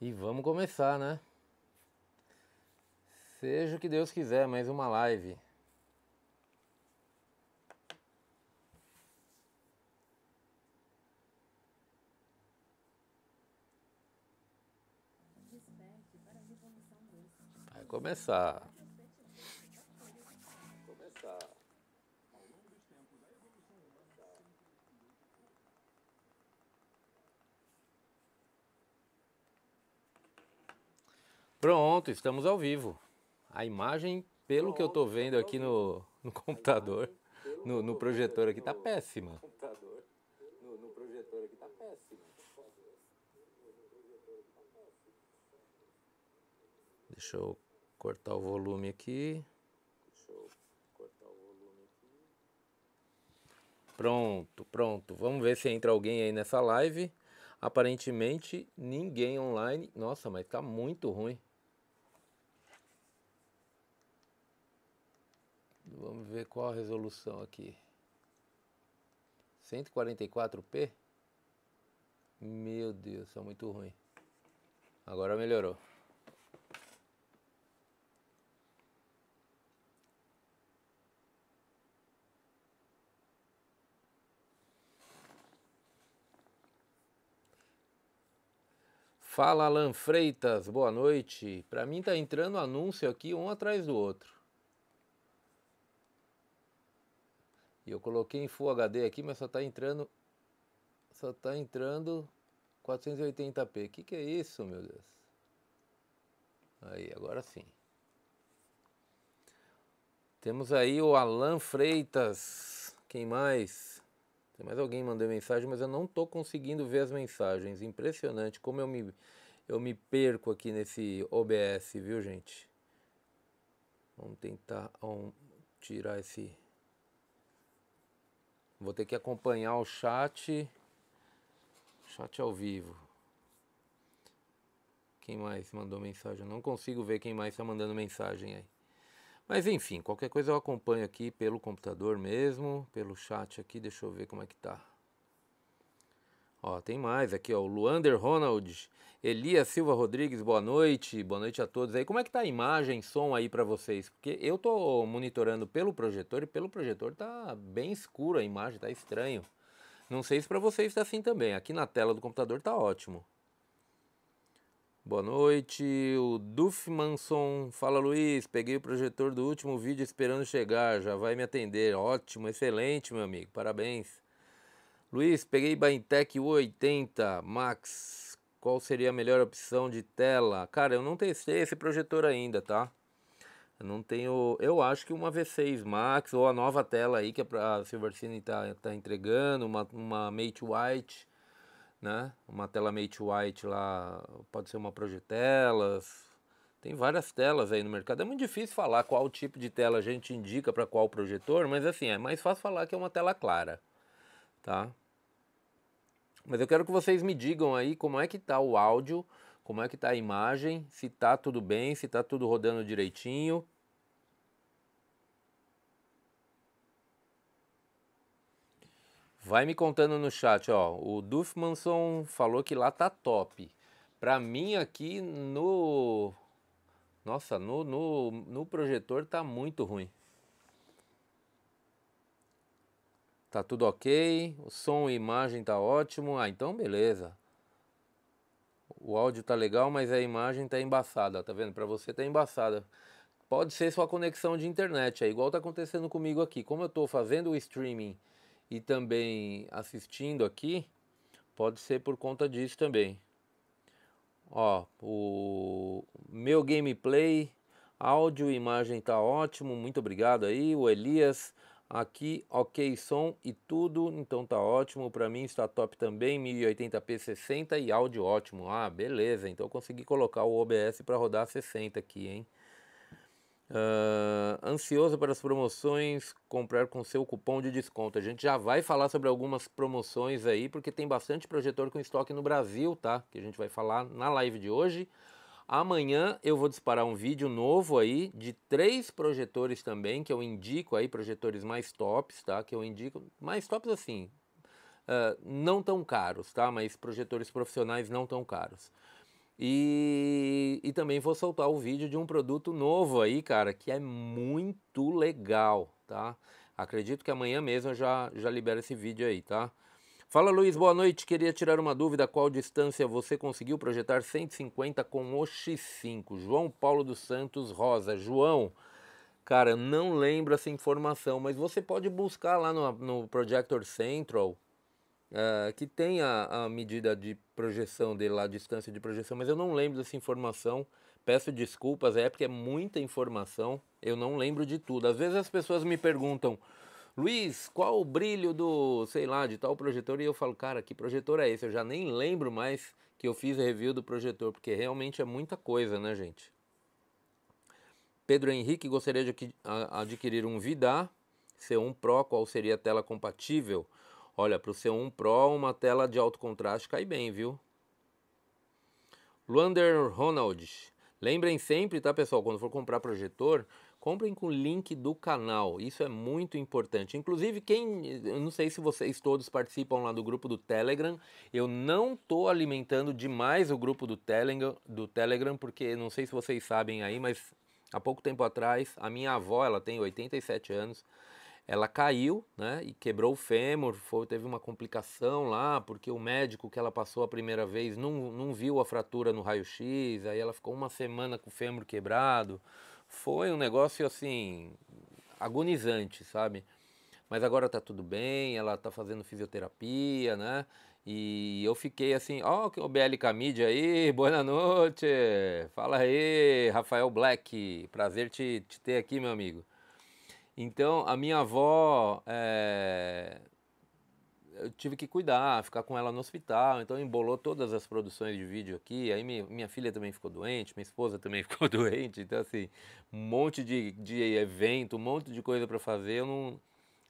E vamos começar, né? Seja o que Deus quiser, mais uma live. Vai começar. Pronto, estamos ao vivo. A imagem, pelo que eu estou vendo aqui tá no, no computador, no, no, projetor aqui, está péssima. No projetor aqui tá péssima. Deixa eu cortar o volume aqui. Pronto, pronto. Vamos ver se entra alguém aí nessa live. Aparentemente ninguém online. Nossa, mas tá muito ruim. Vamos ver qual a resolução aqui. 144p? Meu Deus, é muito ruim. Agora melhorou. Fala Alan Freitas, boa noite. Para mim tá entrando anúncio aqui um atrás do outro. E eu coloquei em Full HD aqui, mas só está entrando só está entrando 480p. O que, que é isso, meu Deus? Aí, agora sim. Temos aí o Alan Freitas. Quem mais? Tem mais alguém mandou mensagem, mas eu não estou conseguindo ver as mensagens. Impressionante como eu me, eu me perco aqui nesse OBS, viu, gente? Vamos tentar um, tirar esse Vou ter que acompanhar o chat. Chat é ao vivo. Quem mais mandou mensagem? Não consigo ver quem mais está mandando mensagem aí. Mas enfim, qualquer coisa eu acompanho aqui pelo computador mesmo, pelo chat aqui. Deixa eu ver como é que tá. Ó, tem mais aqui, ó. O Luander Ronald, Elias Silva Rodrigues, boa noite. Boa noite a todos aí. Como é que tá a imagem, som aí para vocês? Porque eu tô monitorando pelo projetor e pelo projetor tá bem escuro a imagem, tá estranho. Não sei se para vocês tá assim também. Aqui na tela do computador tá ótimo. Boa noite, o Duf Manson. Fala Luiz, peguei o projetor do último vídeo esperando chegar, já vai me atender. Ótimo, excelente, meu amigo. Parabéns. Luiz, peguei Baintech 80 Max. Qual seria a melhor opção de tela? Cara, eu não testei esse projetor ainda, tá? Eu não tenho. Eu acho que uma V6 Max ou a nova tela aí que é a Silvercine tá, tá entregando, uma, uma Mate White, né? Uma tela Mate White lá, pode ser uma Projetelas. Tem várias telas aí no mercado. É muito difícil falar qual tipo de tela a gente indica para qual projetor, mas assim, é mais fácil falar que é uma tela clara tá? Mas eu quero que vocês me digam aí como é que tá o áudio, como é que tá a imagem, se tá tudo bem, se tá tudo rodando direitinho. Vai me contando no chat, ó. O Dufmanson falou que lá tá top. Pra mim aqui no nossa, no, no, no projetor tá muito ruim. Tá tudo ok, o som e imagem tá ótimo. Ah, então beleza. O áudio tá legal, mas a imagem tá embaçada, tá vendo? Para você tá embaçada. Pode ser sua conexão de internet, é igual tá acontecendo comigo aqui. Como eu tô fazendo o streaming e também assistindo aqui, pode ser por conta disso também. Ó, o meu gameplay, áudio e imagem tá ótimo, muito obrigado aí, o Elias Aqui, ok, som e tudo, então tá ótimo. Para mim está top também, 1080p 60 e áudio ótimo. Ah, beleza, então consegui colocar o OBS para rodar 60 aqui, hein? Uh, ansioso para as promoções, comprar com seu cupom de desconto. A gente já vai falar sobre algumas promoções aí, porque tem bastante projetor com estoque no Brasil, tá? Que a gente vai falar na live de hoje. Amanhã eu vou disparar um vídeo novo aí de três projetores também, que eu indico aí, projetores mais tops, tá? Que eu indico, mais tops assim, uh, não tão caros, tá? Mas projetores profissionais não tão caros. E, e também vou soltar o vídeo de um produto novo aí, cara, que é muito legal, tá? Acredito que amanhã mesmo eu já, já libero esse vídeo aí, tá? Fala Luiz, boa noite. Queria tirar uma dúvida: qual distância você conseguiu projetar 150 com o X 5? João Paulo dos Santos Rosa. João, cara, não lembro essa informação, mas você pode buscar lá no, no Projector Central. Uh, que tem a, a, medida de projeção dele lá, a distância de projeção, mas eu não lembro dessa informação. Peço desculpas, é porque é muita informação, eu não lembro de tudo. Às vezes as pessoas me perguntam, Luiz, qual o brilho do, sei lá, de tal projetor? E eu falo, cara, que projetor é esse? Eu já nem lembro mais que eu fiz a review do projetor, porque realmente é muita coisa, né, gente? Pedro Henrique gostaria de adquirir um Vida C1 Pro, qual seria a tela compatível? Olha, para o C1 Pro, uma tela de alto contraste cai bem, viu? Luander Ronald, lembrem sempre, tá, pessoal, quando for comprar projetor, Comprem com o link do canal, isso é muito importante. Inclusive, quem, eu não sei se vocês todos participam lá do grupo do Telegram, eu não estou alimentando demais o grupo do Telegram, do Telegram, porque não sei se vocês sabem aí, mas há pouco tempo atrás, a minha avó, ela tem 87 anos, ela caiu, né, e quebrou o fêmur, foi, teve uma complicação lá, porque o médico que ela passou a primeira vez não, não viu a fratura no raio-x, aí ela ficou uma semana com o fêmur quebrado, foi um negócio assim agonizante, sabe? Mas agora tá tudo bem, ela tá fazendo fisioterapia, né? E eu fiquei assim, ó, oh, o BLK Mídia aí, boa noite, fala aí, Rafael Black, prazer te, te ter aqui, meu amigo. Então, a minha avó é, eu tive que cuidar, ficar com ela no hospital, então embolou todas as produções de vídeo aqui. Aí minha, minha filha também ficou doente, minha esposa também ficou doente, então assim, um monte de, de evento, um monte de coisa para fazer, eu não,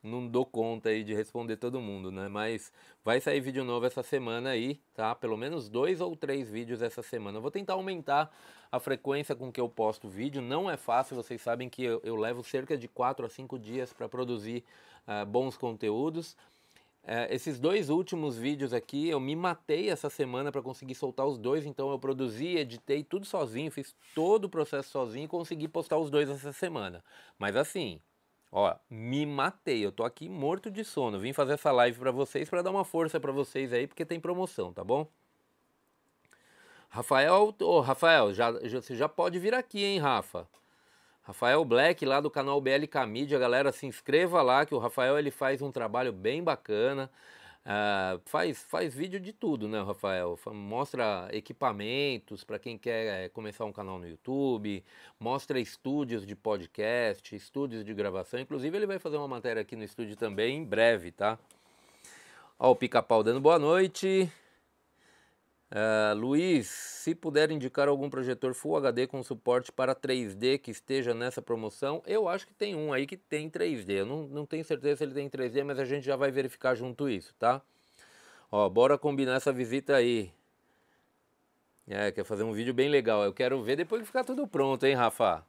não dou conta aí de responder todo mundo, né? Mas vai sair vídeo novo essa semana aí, tá? Pelo menos dois ou três vídeos essa semana. Eu vou tentar aumentar a frequência com que eu posto vídeo. Não é fácil, vocês sabem que eu, eu levo cerca de quatro a cinco dias para produzir uh, bons conteúdos. É, esses dois últimos vídeos aqui, eu me matei essa semana para conseguir soltar os dois, então eu produzi, editei tudo sozinho, fiz todo o processo sozinho e consegui postar os dois essa semana. Mas assim, ó, me matei, eu tô aqui morto de sono. Vim fazer essa live para vocês para dar uma força para vocês aí, porque tem promoção, tá bom? Rafael, ô oh, Rafael, já, já, você já pode vir aqui, hein, Rafa? Rafael Black, lá do canal BLK Mídia, galera, se inscreva lá que o Rafael ele faz um trabalho bem bacana. Uh, faz, faz vídeo de tudo, né, Rafael? Mostra equipamentos para quem quer é, começar um canal no YouTube, mostra estúdios de podcast, estúdios de gravação. Inclusive, ele vai fazer uma matéria aqui no estúdio também em breve, tá? Ó, o Pica-Pau dando boa noite. Uh, Luiz, se puder indicar algum projetor Full HD com suporte para 3D que esteja nessa promoção, eu acho que tem um aí que tem 3D. Eu não, não tenho certeza se ele tem 3D, mas a gente já vai verificar junto isso, tá? Ó, bora combinar essa visita aí. É, quer fazer um vídeo bem legal. Eu quero ver depois que ficar tudo pronto, hein, Rafa?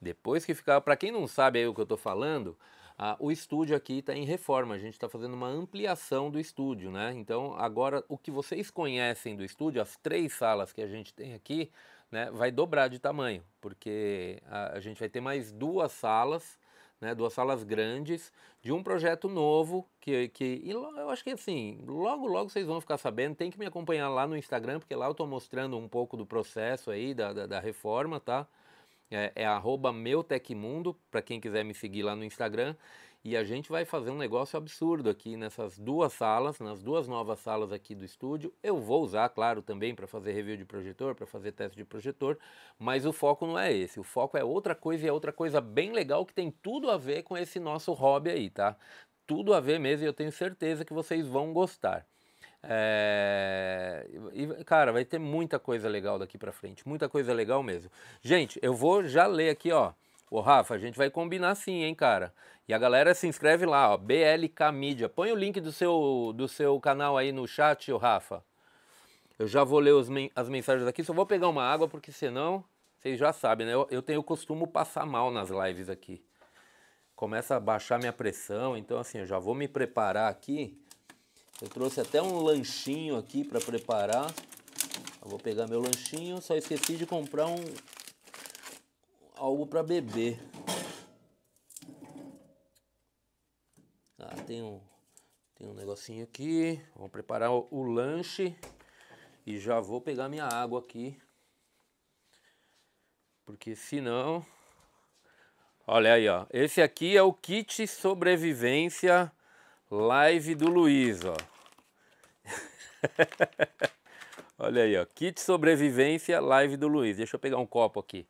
Depois que ficar. Para quem não sabe aí o que eu tô falando, ah, o estúdio aqui está em reforma, a gente está fazendo uma ampliação do estúdio, né? Então agora o que vocês conhecem do estúdio, as três salas que a gente tem aqui, né, vai dobrar de tamanho, porque a, a gente vai ter mais duas salas, né, duas salas grandes, de um projeto novo, que, que eu acho que assim, logo logo vocês vão ficar sabendo, tem que me acompanhar lá no Instagram, porque lá eu estou mostrando um pouco do processo aí, da, da, da reforma, tá? É, é, arroba meu Tecmundo, para quem quiser me seguir lá no Instagram. E a gente vai fazer um negócio absurdo aqui nessas duas salas, nas duas novas salas aqui do estúdio. Eu vou usar, claro, também para fazer review de projetor, para fazer teste de projetor, mas o foco não é esse. O foco é outra coisa e é outra coisa bem legal que tem tudo a ver com esse nosso hobby aí, tá? Tudo a ver mesmo e eu tenho certeza que vocês vão gostar. É... E, cara, vai ter muita coisa legal daqui para frente, muita coisa legal mesmo. Gente, eu vou já ler aqui, ó. o Rafa, a gente vai combinar sim, hein, cara. E a galera se inscreve lá, ó, BLK Mídia. Põe o link do seu, do seu canal aí no chat, ô Rafa. Eu já vou ler men as mensagens aqui, só vou pegar uma água, porque senão, vocês já sabem, né? Eu, eu tenho o costume passar mal nas lives aqui. Começa a baixar minha pressão, então assim, eu já vou me preparar aqui eu trouxe até um lanchinho aqui para preparar. Eu vou pegar meu lanchinho, só esqueci de comprar um algo para beber. Ah, tem um tem um negocinho aqui. Vou preparar o, o lanche e já vou pegar minha água aqui. Porque senão Olha aí, ó. Esse aqui é o kit sobrevivência Live do Luiz, ó. Olha aí, ó. Kit sobrevivência, live do Luiz. Deixa eu pegar um copo aqui.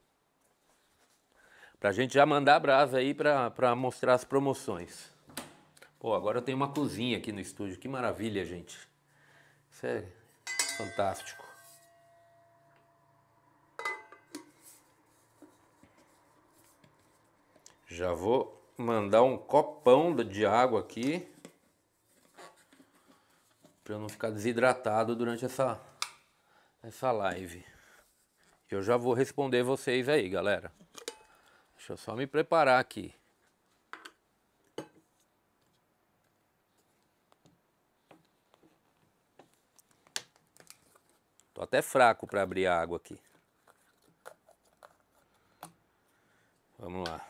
Pra gente já mandar a brasa aí pra, pra mostrar as promoções. Pô, agora eu tenho uma cozinha aqui no estúdio. Que maravilha, gente. Isso é fantástico. Já vou mandar um copão de água aqui para não ficar desidratado durante essa essa live. Eu já vou responder vocês aí, galera. Deixa eu só me preparar aqui. Tô até fraco para abrir a água aqui. Vamos lá.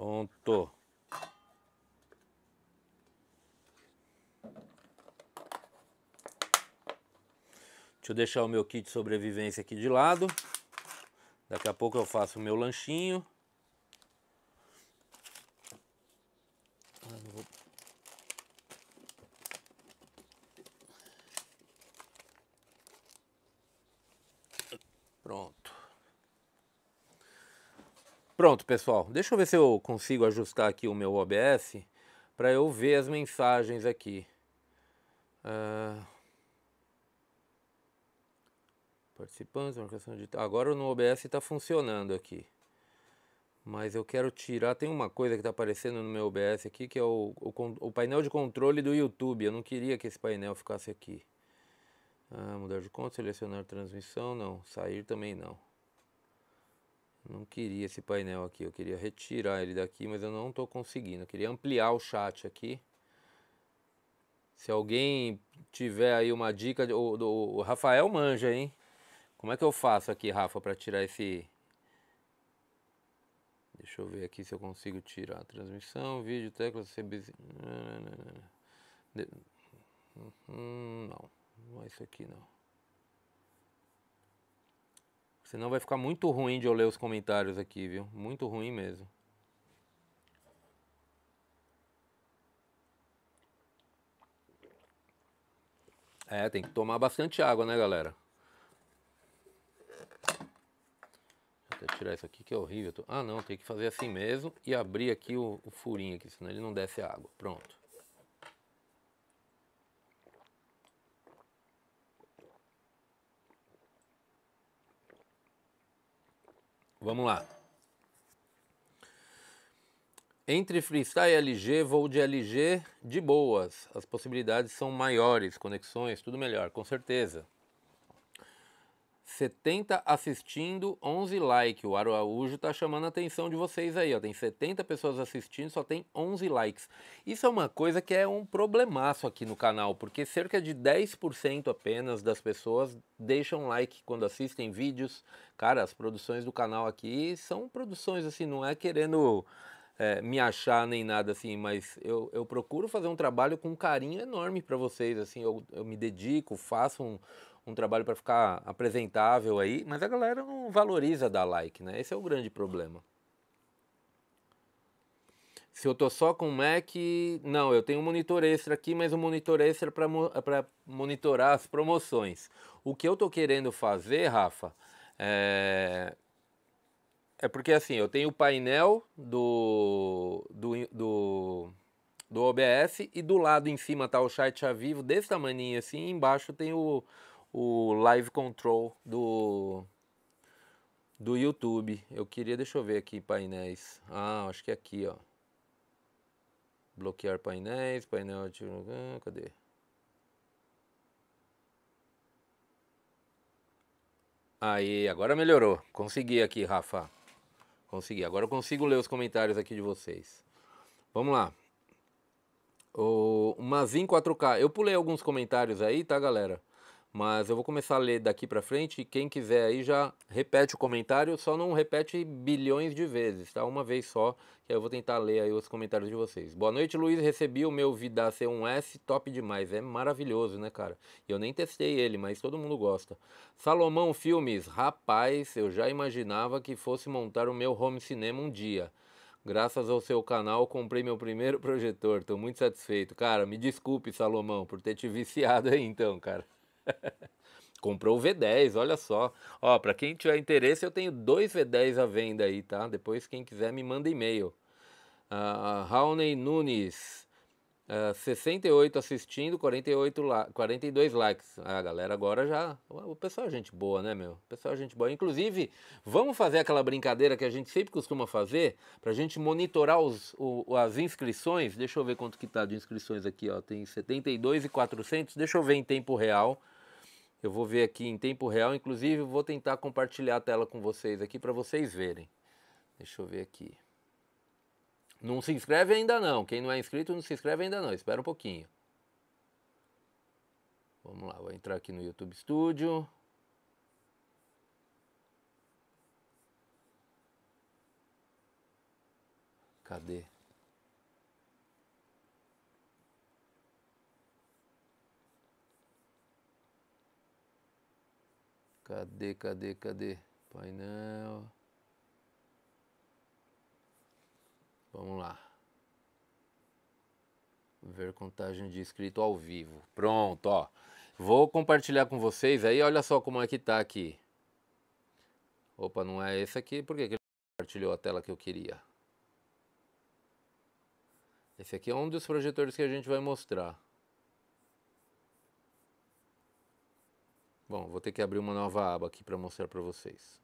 Pronto. Deixa eu deixar o meu kit de sobrevivência aqui de lado. Daqui a pouco eu faço o meu lanchinho. Pronto, pessoal. Deixa eu ver se eu consigo ajustar aqui o meu OBS para eu ver as mensagens aqui. Uh... Participantes, marcação de. Agora no OBS está funcionando aqui. Mas eu quero tirar. Tem uma coisa que está aparecendo no meu OBS aqui que é o, o, o, painel de controle do YouTube. Eu não queria que esse painel ficasse aqui. Ah, mudar de conta, selecionar transmissão, não. Sair também não. Não queria esse painel aqui, eu queria retirar ele daqui, mas eu não estou conseguindo. Eu queria ampliar o chat aqui. Se alguém tiver aí uma dica, o, o Rafael manja, hein? Como é que eu faço aqui, Rafa, para tirar esse... Deixa eu ver aqui se eu consigo tirar. a Transmissão, vídeo, tecla, CB... Não, não, não. não. Hum, não, não é isso aqui não. Senão vai ficar muito ruim de eu ler os comentários aqui, viu? Muito ruim mesmo. É, tem que tomar bastante água, né, galera? Vou até tirar isso aqui que é horrível. Ah, não, tem que fazer assim mesmo e abrir aqui o, o furinho aqui, senão ele não desce água. Pronto. Vamos lá. Entre freestyle e LG, vou de LG de boas. As possibilidades são maiores, conexões, tudo melhor, com certeza. 70 assistindo, 11 like. O Araújo tá chamando a atenção de vocês aí, ó. Tem 70 pessoas assistindo, só tem 11 likes. Isso é uma coisa que é um problemaço aqui no canal, porque cerca de 10% apenas das pessoas deixam like quando assistem vídeos. Cara, as produções do canal aqui são produções assim, não é querendo é, me achar nem nada assim, mas eu, eu procuro fazer um trabalho com carinho enorme para vocês, assim, eu, eu me dedico, faço um, um trabalho para ficar apresentável aí, mas a galera não valoriza dar like, né? Esse é o grande problema. Se eu tô só com Mac, não, eu tenho um monitor extra aqui, mas um monitor extra para monitorar as promoções. O que eu tô querendo fazer, Rafa, é, é porque assim, eu tenho o painel do, do, do, do OBS e do lado em cima tá o chat a vivo desse tamanho assim, e embaixo tem o, o Live Control do do YouTube. Eu queria, deixa eu ver aqui painéis. Ah, acho que é aqui, ó. Bloquear painéis, painel de cadê? Aí, agora melhorou. Consegui aqui, Rafa. Consegui. Agora eu consigo ler os comentários aqui de vocês. Vamos lá. O Mazin 4K. Eu pulei alguns comentários aí, tá, galera? Mas eu vou começar a ler daqui para frente. Quem quiser aí já repete o comentário, só não repete bilhões de vezes, tá? Uma vez só, que aí eu vou tentar ler aí os comentários de vocês. Boa noite, Luiz. Recebi o meu Vida C1S, top demais. É maravilhoso, né, cara? Eu nem testei ele, mas todo mundo gosta. Salomão Filmes, rapaz, eu já imaginava que fosse montar o meu home cinema um dia. Graças ao seu canal, comprei meu primeiro projetor. Tô muito satisfeito. Cara, me desculpe, Salomão, por ter te viciado aí então, cara. Comprou o V10, olha só. Ó, para quem tiver interesse, eu tenho dois V10 à venda aí, tá? Depois, quem quiser, me manda e-mail. Uh, ah, Rauney Nunes, uh, ah, 68 assistindo, 48 42 likes. Ah, a galera agora já. O pessoal é gente boa, né, meu? O pessoal é gente boa. Inclusive, vamos fazer aquela brincadeira que a gente sempre costuma fazer, pra gente monitorar os, o, as inscrições. Deixa eu ver quanto que tá de inscrições aqui, ó. Tem 72 e 400. Deixa eu ver em tempo real eu vou ver aqui em tempo real, inclusive vou tentar compartilhar a tela com vocês aqui para vocês verem. Deixa eu ver aqui. Não se inscreve ainda não, quem não é inscrito não se inscreve ainda não, espera um pouquinho. Vamos lá, vou entrar aqui no YouTube Studio. Cadê? Cadê, cadê, cadê? Painel. Vamos lá. Ver contagem de inscrito ao vivo. Pronto, ó. Vou compartilhar com vocês aí. Olha só como é que tá aqui. Opa, não é esse aqui. Por que, que ele compartilhou a tela que eu queria? Esse aqui é um dos projetores que a gente vai mostrar. Bom, vou ter que abrir uma nova aba aqui para mostrar para vocês.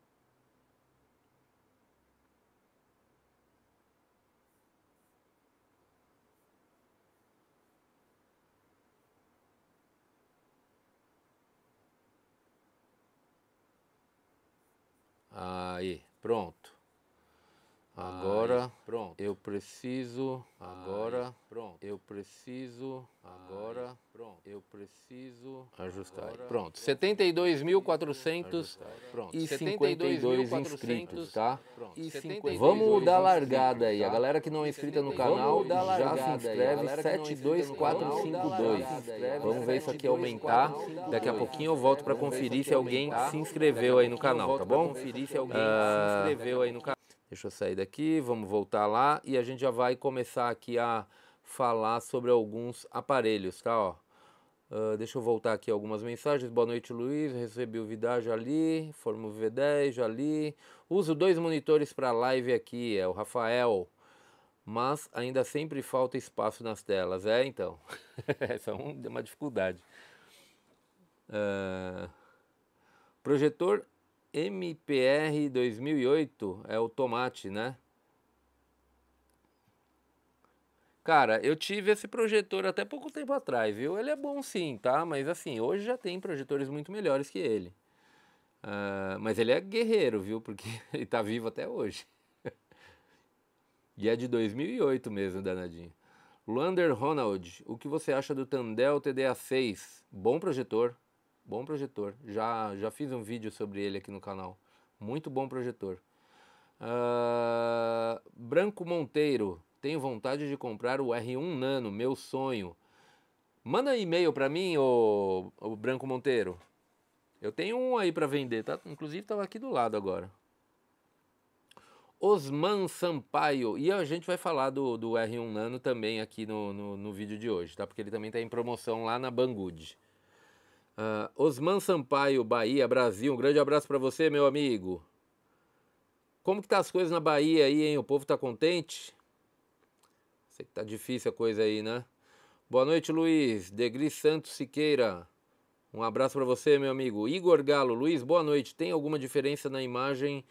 Aí, pronto. Agora, pronto. Eu preciso. Agora, pronto. Eu preciso. Agora, pronto. Eu preciso. Ajustar. Agora, pronto. 72.400 e 52 inscritos, tá? E 52 Vamos dar é largada aí. A galera que não é inscrita no canal, já se inscreve 72452. Vamos ver isso aqui aumentar. Daqui a pouquinho eu volto para tá conferir se alguém ah, se inscreveu aí no canal, tá bom? Conferir se alguém se inscreveu aí no canal. Deixa eu sair daqui, vamos voltar lá e a gente já vai começar aqui a falar sobre alguns aparelhos, tá? Ó. Uh, deixa eu voltar aqui algumas mensagens. Boa noite, Luiz. Recebi o Vidar, já li. Formo V10, já li. Uso dois monitores para live aqui, é o Rafael. Mas ainda sempre falta espaço nas telas. É, então. Essa é uma dificuldade. Uh, projetor MPR 2008 é o Tomate, né? Cara, eu tive esse projetor até pouco tempo atrás, viu? Ele é bom sim, tá? Mas assim, hoje já tem projetores muito melhores que ele. Uh, mas ele é guerreiro, viu? Porque ele tá vivo até hoje. e é de 2008 mesmo, danadinho. Lander Ronald, o que você acha do Tandel TDA6? Bom projetor, Bom projetor. Já, já fiz um vídeo sobre ele aqui no canal. Muito bom projetor. Uh, Branco Monteiro. Tenho vontade de comprar o R1 Nano, meu sonho. Manda e-mail para mim, o Branco Monteiro. Eu tenho um aí para vender, tá? Inclusive estava aqui do lado agora. Osman Sampaio. E a gente vai falar do, do R1 Nano também aqui no, no, no vídeo de hoje, tá? Porque ele também está em promoção lá na Banggood. Uh, Osman Sampaio, Bahia, Brasil. Um grande abraço para você, meu amigo. Como que tá as coisas na Bahia aí, hein? O povo tá contente? Sei que tá difícil a coisa aí, né? Boa noite, Luiz. Degri Santos Siqueira. Um abraço para você, meu amigo. Igor Galo, Luiz, boa noite. Tem alguma diferença na imagem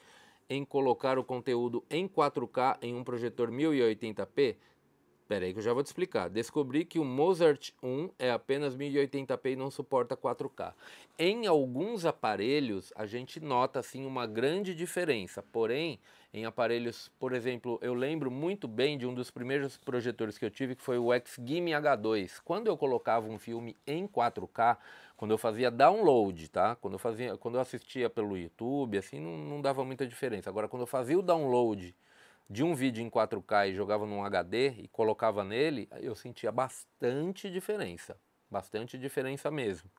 em colocar o conteúdo em 4K em um projetor 1080p? Pera aí que eu já vou te explicar. Descobri que o Mozart 1 é apenas 1080p e não suporta 4K. Em alguns aparelhos a gente nota assim uma grande diferença. Porém, em aparelhos, por exemplo, eu lembro muito bem de um dos primeiros projetores que eu tive, que foi o X-Game H2. Quando eu colocava um filme em 4K, quando eu fazia download, tá? Quando eu fazia, quando eu assistia pelo YouTube, assim, não, não dava muita diferença. Agora quando eu fazia o download de um vídeo em 4K e jogava num HD e colocava nele, eu sentia bastante diferença. Bastante diferença mesmo.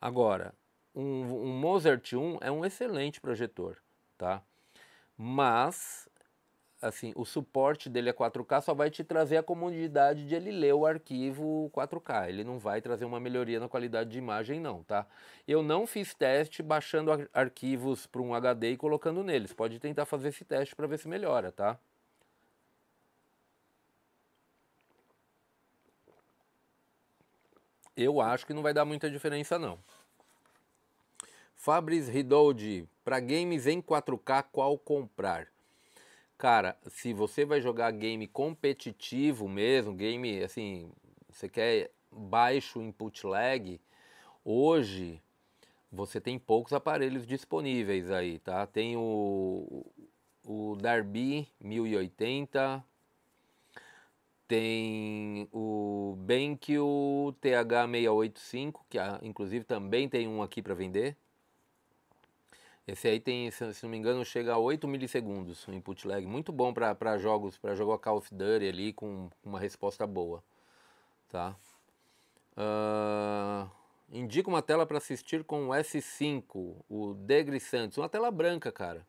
Agora, um, um Mozart 1 é um excelente projetor, tá? Mas assim, o suporte dele é 4K só vai te trazer a comodidade de ele ler o arquivo 4K. Ele não vai trazer uma melhoria na qualidade de imagem, não, tá? Eu não fiz teste baixando arquivos para um HD e colocando neles. Pode tentar fazer esse teste para ver se melhora, tá? Eu acho que não vai dar muita diferença, não. Fabris Ridoldi, para games em 4K, qual comprar? Cara, se você vai jogar game competitivo mesmo, game assim, você quer baixo input lag, hoje você tem poucos aparelhos disponíveis aí, tá? Tem o, o Darby 1080, tem o BenQ TH685, que ah, inclusive também tem um aqui para vender. Esse aí tem, se, não me engano, chega a 8 milissegundos o input lag. Muito bom para jogos, para jogar Call of Duty ali com uma resposta boa. Tá? Uh, indica uma tela para assistir com o S5, o Degri Santos. Uma tela branca, cara.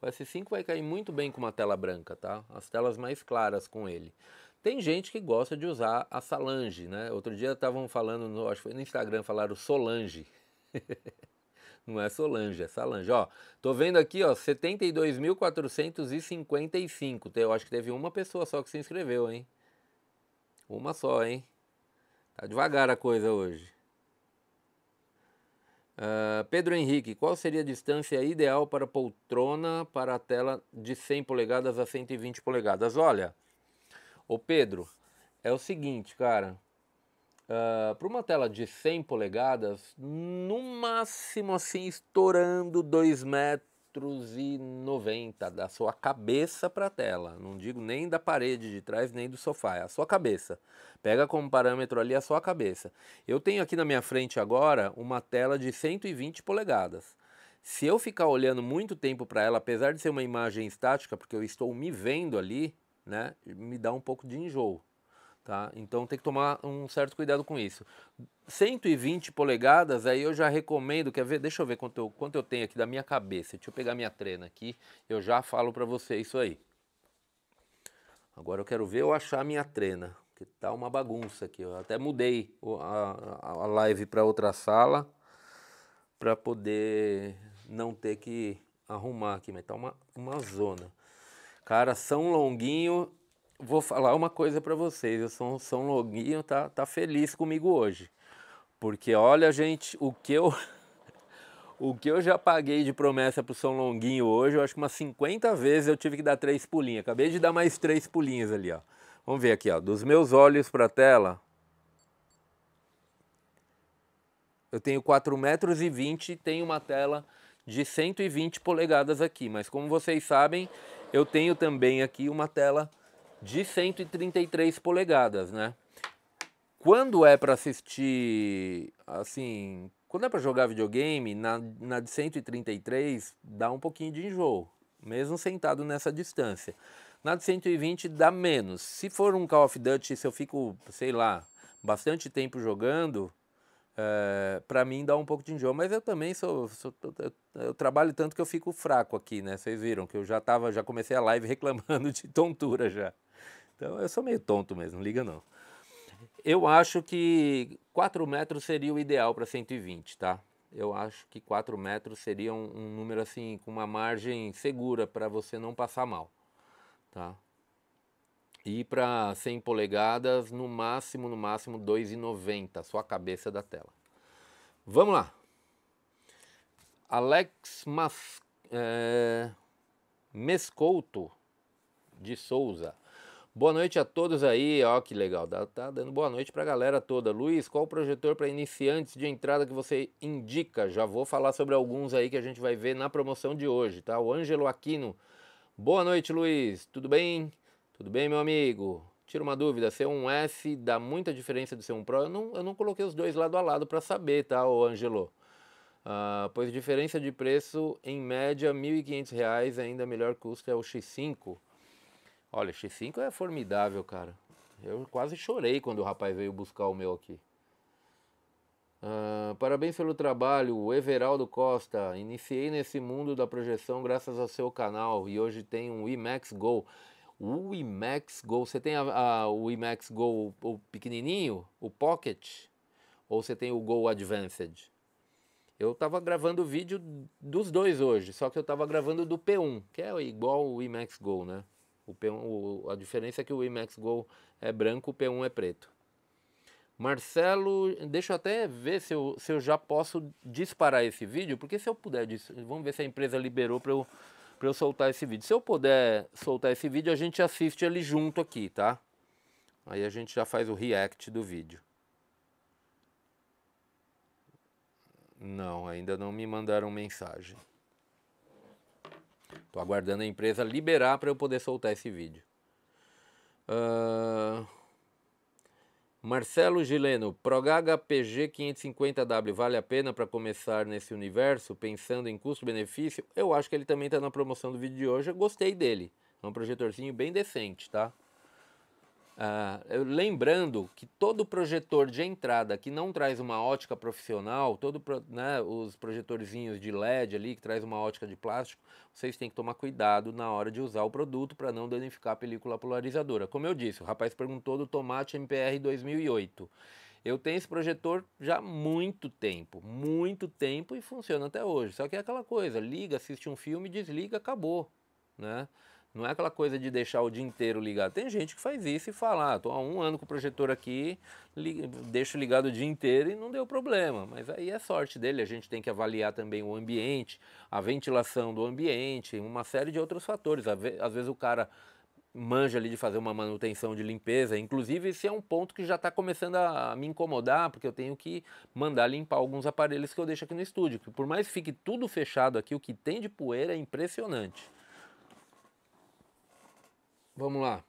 O S5 vai cair muito bem com uma tela branca, tá? As telas mais claras com ele. Tem gente que gosta de usar a Salange, né? Outro dia estavam falando, no, acho que foi no Instagram, falaram Solange. Não é Solange, é Salange. Ó, tô vendo aqui, ó, 72.455. Eu acho que teve uma pessoa só que se inscreveu, hein? Uma só, hein? Tá devagar a coisa hoje. Uh, Pedro Henrique, qual seria a distância ideal para poltrona para a tela de 100 polegadas a 120 polegadas? Olha, o Pedro, é o seguinte, cara. Uh, ah, para uma tela de 100 polegadas, no máximo assim, estourando 2 metros e 90 da sua cabeça para a tela. Não digo nem da parede de trás, nem do sofá, é a sua cabeça. Pega como parâmetro ali a sua cabeça. Eu tenho aqui na minha frente agora uma tela de 120 polegadas. Se eu ficar olhando muito tempo para ela, apesar de ser uma imagem estática, porque eu estou me vendo ali, né, me dá um pouco de enjoo. Tá? Então tem que tomar um certo cuidado com isso. 120 polegadas, aí eu já recomendo, quer ver? Deixa eu ver quanto eu, quanto eu tenho aqui da minha cabeça. Deixa eu pegar minha trena aqui, eu já falo para você isso aí. Agora eu quero ver eu achar minha trena, que tá uma bagunça aqui. Eu até mudei a, a live para outra sala para poder não ter que arrumar aqui, mas tá uma, uma zona. Cara, São Longuinho vou falar uma coisa para vocês. O São, São Longuinho tá, tá feliz comigo hoje. Porque olha, gente, o que eu o que eu já paguei de promessa pro São Longuinho hoje, eu acho que umas 50 vezes eu tive que dar três pulinhas. Acabei de dar mais três pulinhas ali, ó. Vamos ver aqui, ó. Dos meus olhos para a tela, eu tenho 4,20 metros e e tenho uma tela de 120 polegadas aqui, mas como vocês sabem, eu tenho também aqui uma tela de 133 polegadas, né? Quando é para assistir, assim, quando é para jogar videogame, na, na de 133 dá um pouquinho de enjoo, mesmo sentado nessa distância. Na de 120 dá menos. Se for um Call of Duty, se eu fico, sei lá, bastante tempo jogando, é, eh, para mim dá um pouco de enjoo. Mas eu também sou, sou eu, eu, trabalho tanto que eu fico fraco aqui, né? Vocês viram que eu já tava, já comecei a live reclamando de tontura já. Então eu sou meio tonto mesmo, não liga não. Eu acho que 4 metros seria o ideal para 120, tá? Eu acho que 4 metros seria um, um número assim, com uma margem segura para você não passar mal, tá? E para 100 polegadas, no máximo, no máximo 2,90, só a cabeça da tela. Vamos lá. Alex Mas, é, Mescouto de Souza. Boa noite a todos aí, ó que legal, tá, tá dando boa noite pra galera toda. Luiz, qual o projetor para iniciantes de entrada que você indica? Já vou falar sobre alguns aí que a gente vai ver na promoção de hoje, tá? O Ângelo Aquino. Boa noite, Luiz. Tudo bem? Tudo bem, meu amigo? Tira uma dúvida, ser um S dá muita diferença de ser um Pro? Eu não, eu não coloquei os dois lado a lado para saber, tá, ô Ângelo? Uh, pois diferença de preço, em média, R$ 1.500, ainda melhor custo é o X5. Olha, X5 é formidável, cara. Eu quase chorei quando o rapaz veio buscar o meu aqui. Uh, parabéns pelo trabalho, Everaldo Costa. Iniciei nesse mundo da projeção graças ao seu canal e hoje tem um IMAX Go. O IMAX Go, você tem a, a, o IMAX Go o, o pequenininho, o Pocket, ou você tem o Go Advanced? Eu estava gravando o vídeo dos dois hoje, só que eu estava gravando do P1, que é igual o IMAX Go, né? O P1, o, a diferença é que o IMAX Go é branco, o P1 é preto. Marcelo, deixa eu até ver se eu, se eu já posso disparar esse vídeo, porque se eu puder, vamos ver se a empresa liberou para eu, eu soltar esse vídeo. Se eu puder soltar esse vídeo, a gente assiste ele junto aqui, tá? Aí a gente já faz o react do vídeo. Não, ainda não me mandaram mensagem. Estou aguardando a empresa liberar para eu poder soltar esse vídeo. Uh... Marcelo Gileno, Progaga PG 550W vale a pena para começar nesse universo, pensando em custo-benefício? Eu acho que ele também está na promoção do vídeo de hoje, eu gostei dele. É um projetorzinho bem decente, tá? Ah, lembrando que todo projetor de entrada que não traz uma ótica profissional, todo né, os projetorzinhos de LED ali que traz uma ótica de plástico, vocês têm que tomar cuidado na hora de usar o produto para não danificar a película polarizadora. Como eu disse, o rapaz perguntou do Tomate MPR 2008. Eu tenho esse projetor já há muito tempo, muito tempo e funciona até hoje. Só que é aquela coisa, liga, assiste um filme, desliga, acabou, né? Não é aquela coisa de deixar o dia inteiro ligado. Tem gente que faz isso e fala, ah, tô há um ano com o projetor aqui, li, deixo ligado o dia inteiro e não deu problema. Mas aí é sorte dele, a gente tem que avaliar também o ambiente, a ventilação do ambiente, uma série de outros fatores. Às vezes o cara manja ali de fazer uma manutenção de limpeza. Inclusive, esse é um ponto que já está começando a me incomodar, porque eu tenho que mandar limpar alguns aparelhos que eu deixo aqui no estúdio. Por mais que fique tudo fechado aqui, o que tem de poeira é impressionante. Vamos lá.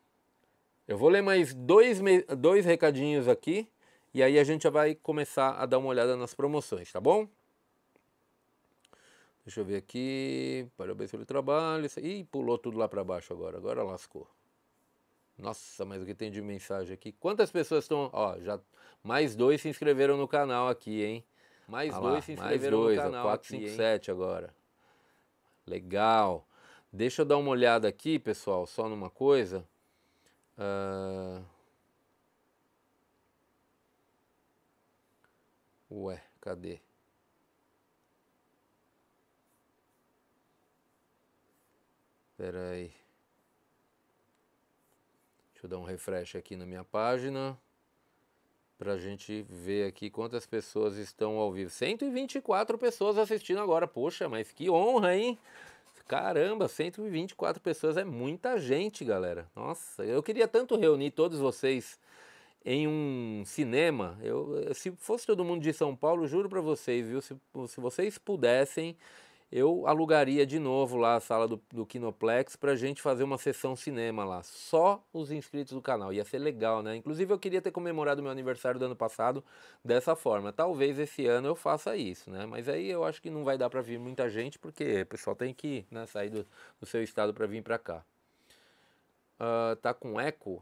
Eu vou ler mais dois, dois recadinhos aqui e aí a gente já vai começar a dar uma olhada nas promoções, tá bom? Deixa eu ver aqui. Parabéns pelo trabalho. Ih, pulou tudo lá para baixo agora. Agora lascou. Nossa, mas o que tem de mensagem aqui? Quantas pessoas estão. Ó, já. Mais dois se inscreveram no canal aqui, hein? Mais ah dois se inscreveram mais dois, no canal. 4, agora. Legal. Deixa eu dar uma olhada aqui, pessoal, só numa coisa. Uh... Ué, cadê? Espera aí. Deixa eu dar um refresh aqui na minha página para a gente ver aqui quantas pessoas estão ao vivo. 124 pessoas assistindo agora. Poxa, mas que honra, hein? Caramba, 124 pessoas é muita gente, galera. Nossa, eu queria tanto reunir todos vocês em um cinema. Eu, se fosse todo mundo de São Paulo, juro para vocês, viu? Se, se vocês pudessem, eu alugaria de novo lá a sala do, do Kinoplex para gente fazer uma sessão cinema lá. Só os inscritos do canal. Ia ser legal, né? Inclusive eu queria ter comemorado meu aniversário do ano passado dessa forma. Talvez esse ano eu faça isso, né? Mas aí eu acho que não vai dar para vir muita gente porque o pessoal tem que né, sair do, do seu estado para vir para cá. Uh, tá com eco?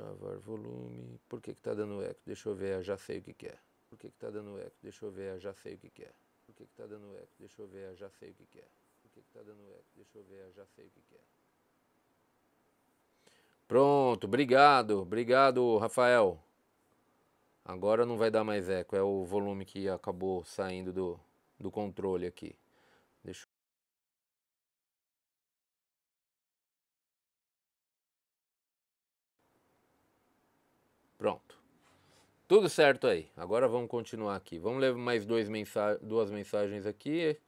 Travar volume. Por que está dando eco? Deixa eu ver, já sei o que, que é. Por que está dando eco? Deixa eu ver, já sei o que, que é. Por que está dando eco? Deixa eu ver, já sei o que, que é. Por que está dando eco? Deixa eu ver, já sei o que, que é. Pronto, obrigado, obrigado, Rafael. Agora não vai dar mais eco, é o volume que acabou saindo do, do controle aqui. Tudo certo aí. Agora vamos continuar aqui. Vamos ler mais dois mensa duas mensagens aqui.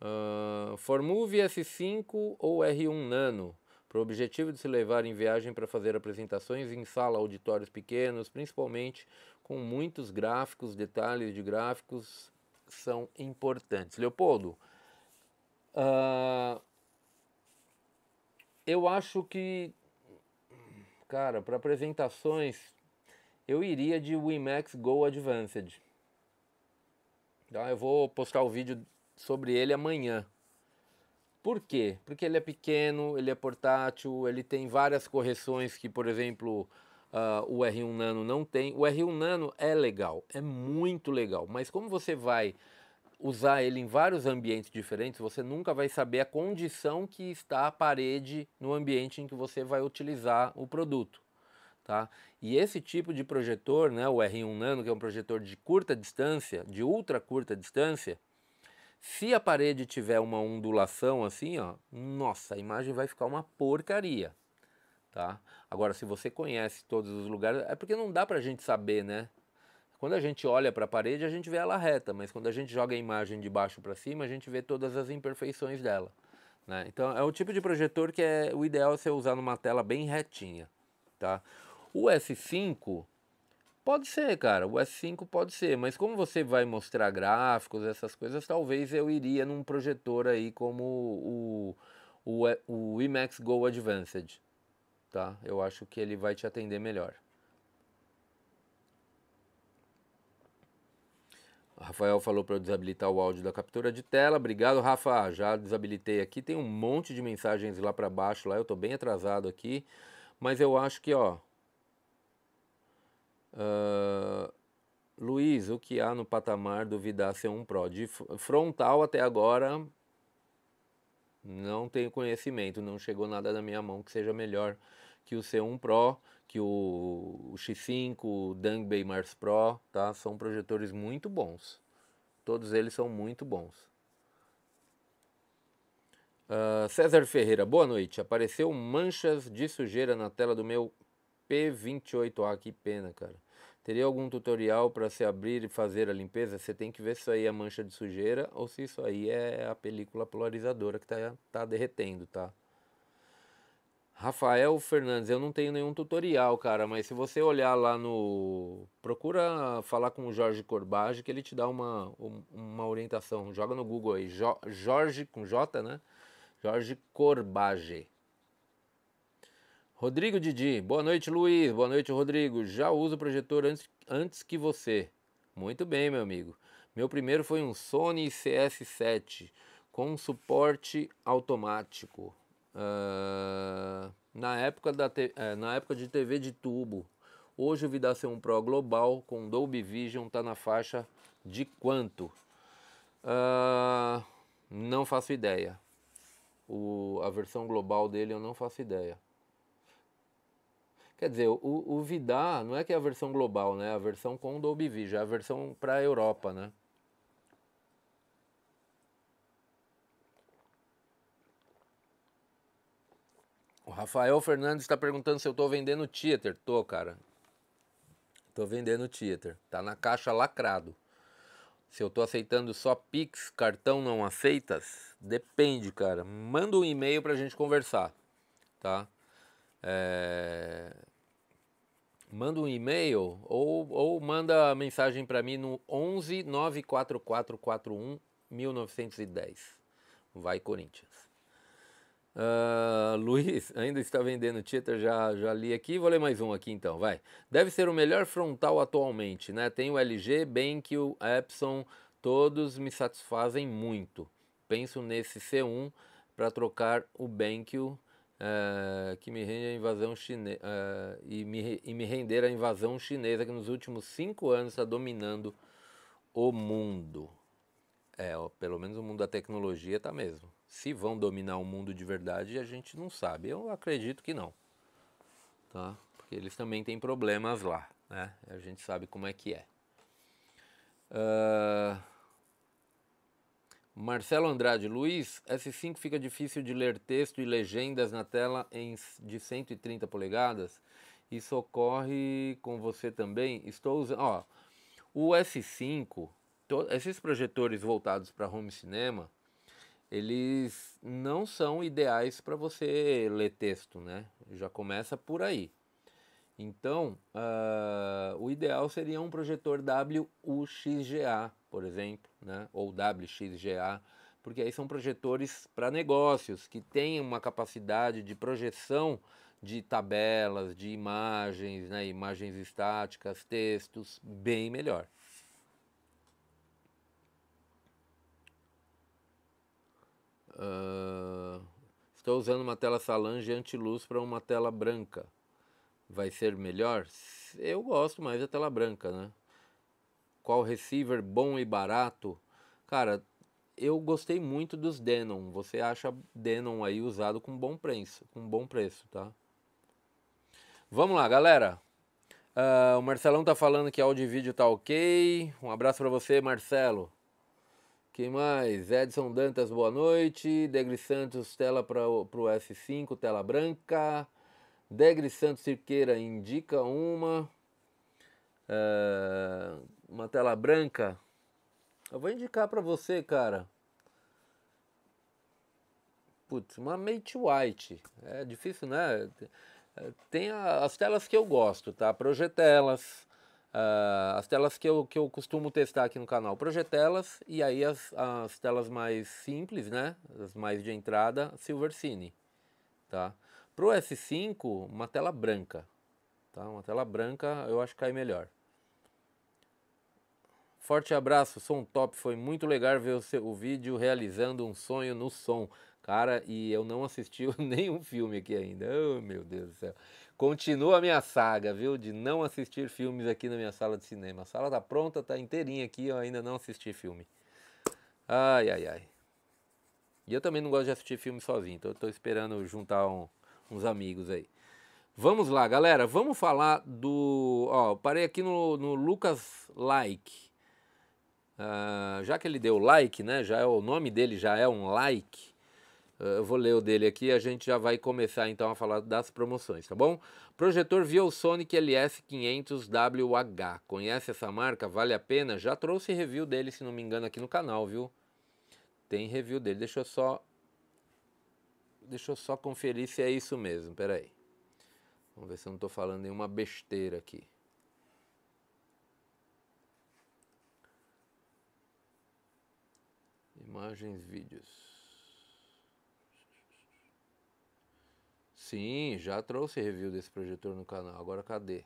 Uh, ah, Formove S5 ou R1 Nano, para o objetivo de se levar em viagem para fazer apresentações em sala, auditórios pequenos, principalmente com muitos gráficos, detalhes de gráficos são importantes. Leopoldo, uh, eu acho que, cara, para apresentações eu iria de WiMAX Go Advanced. Então, eu vou postar o vídeo sobre ele amanhã. Por quê? Porque ele é pequeno, ele é portátil, ele tem várias correções que, por exemplo, uh, o R1 Nano não tem. O R1 Nano é legal, é muito legal, mas como você vai usar ele em vários ambientes diferentes, você nunca vai saber a condição que está a parede no ambiente em que você vai utilizar o produto. Tá? E esse tipo de projetor, né, o R1 Nano, que é um projetor de curta distância, de ultra curta distância, se a parede tiver uma ondulação assim, ó, nossa, a imagem vai ficar uma porcaria, tá? Agora, se você conhece todos os lugares, é porque não dá pra gente saber, né? Quando a gente olha para a parede, a gente vê ela reta, mas quando a gente joga a imagem de baixo para cima, a gente vê todas as imperfeições dela. Né? Então, é o tipo de projetor que é o ideal é você usar numa tela bem retinha, tá? O S5 pode ser, cara, o S5 pode ser, mas como você vai mostrar gráficos, essas coisas, talvez eu iria num projetor aí como o, o, o IMAX Go Advanced, tá? Eu acho que ele vai te atender melhor. Rafael falou para eu desabilitar o áudio da captura de tela. Obrigado, Rafa. Já desabilitei aqui. Tem um monte de mensagens lá para baixo lá. Eu estou bem atrasado aqui, mas eu acho que, ó, Uh, Luiz, o que há no patamar do ser é um pró? De frontal até agora, não tenho conhecimento, não chegou nada na minha mão que seja melhor que o C1 Pro, que o, o X5, o Dangbei Mars Pro, tá? São projetores muito bons. Todos eles são muito bons. Uh, César Ferreira, boa noite. Apareceu manchas de sujeira na tela do meu P28A, que pena, cara. Teria algum tutorial para se abrir e fazer a limpeza? Você tem que ver se isso aí é mancha de sujeira ou se isso aí é a película polarizadora que está tá derretendo, tá? Rafael Fernandes, eu não tenho nenhum tutorial, cara, mas se você olhar lá no. Procura falar com o Jorge Corbage, que ele te dá uma, uma orientação. Joga no Google aí. Jorge, com J, né? Jorge Corbage. Rodrigo Didi, boa noite, Luiz. Boa noite, Rodrigo. Já uso o projetor antes, antes que você. Muito bem, meu amigo. Meu primeiro foi um Sony CS7 com suporte automático. Uh, na, época da te, eh, na época de TV de tubo. Hoje o Vidacê 1 Pro Global com Dolby Vision está na faixa de quanto? Uh, não faço ideia. O, a versão global dele eu não faço ideia. Quer dizer, o, o Vidar não é que é a versão global, né? É a versão com Dolby Vision, é a versão para a Europa, né? O Rafael Fernandes está perguntando se eu estou vendendo Títer Tô, cara. Estou vendendo Títer Tá na caixa lacrado. Se eu estou aceitando só Pix, cartão não aceitas? Depende, cara. Manda um e-mail para a gente conversar, tá? É, manda um e-mail ou, ou manda mensagem para mim no 11 94441 1910. Vai Corinthians. Uh, Luiz, ainda está vendendo Tieter, já, já li aqui, vou ler mais um aqui então, vai. Deve ser o melhor frontal atualmente, né? Tem o LG, Benq, o Epson, todos me satisfazem muito. Penso nesse C1 para trocar o BenQ ah, que me rende a invasão chinesa ah, e, me, e me render a invasão chinesa que nos últimos cinco anos está dominando o mundo. É, ó, pelo menos o mundo da tecnologia está mesmo. Se vão dominar o mundo de verdade, a gente não sabe. Eu acredito que não. Tá? Porque eles também têm problemas lá, né? A gente sabe como é que é. Uh, Marcelo Andrade Luiz, S5 fica difícil de ler texto e legendas na tela em, de 130 polegadas. Isso ocorre com você também? Estou usando. Ó, o S5, to, esses projetores voltados para home cinema, eles não são ideais para você ler texto, né? Já começa por aí. Então, uh, o ideal seria um projetor WUXGA por exemplo, né? ou WXGA, porque aí são projetores para negócios que têm uma capacidade de projeção de tabelas, de imagens, né? imagens estáticas, textos, bem melhor. Uh, estou usando uma tela Salange anti-luz para uma tela branca. Vai ser melhor? Eu gosto mais da tela branca, né? qual receiver bom e barato. Cara, eu gostei muito dos Denon. Você acha Denon aí usado com bom preço, com bom preço, tá? Vamos lá, galera. Uh, o Marcelão tá falando que áudio e vídeo tá ok. Um abraço para você, Marcelo. Quem mais? Edson Dantas, boa noite. Degri Santos, tela para o S5, tela branca. Degri Santos Cirqueira indica uma é, uma tela branca, eu vou indicar para você, cara. Putz, uma Mate White. É difícil, né? Tem a, as telas que eu gosto, tá? Projetelas, uh, ah, as telas que eu, que eu costumo testar aqui no canal. Projetelas e aí as, as telas mais simples, né? As mais de entrada, silver cine tá? Pro S5, uma tela branca, tá? Uma tela branca eu acho que cai melhor. Forte abraço, som top. Foi muito legal ver o, seu, o vídeo realizando um sonho no som. Cara, e eu não assisti nenhum filme aqui ainda. Oh, meu Deus do céu. Continua a minha saga, viu? De não assistir filmes aqui na minha sala de cinema. A sala tá pronta, tá inteirinha aqui, eu ainda não assisti filme. Ai, ai, ai. E eu também não gosto de assistir filme sozinho, então eu tô esperando juntar um, uns amigos aí. Vamos lá, galera. Vamos falar do. Ó, parei aqui no, no Lucas Like. Uh, já que ele deu like, né? Já é o nome dele já é um like. Uh, eu vou ler o dele aqui, a gente já vai começar então a falar das promoções, tá bom? Projetor ViewSonic LS500WH. Conhece essa marca? Vale a pena? Já trouxe review dele, se não me engano, aqui no canal, viu? Tem review dele. Deixa eu só Deixa eu só conferir se é isso mesmo. Pera aí. Vamos ver se eu não estou falando nenhuma besteira aqui. Imagens, vídeos. Sim, já trouxe review desse projetor no canal. Agora cadê?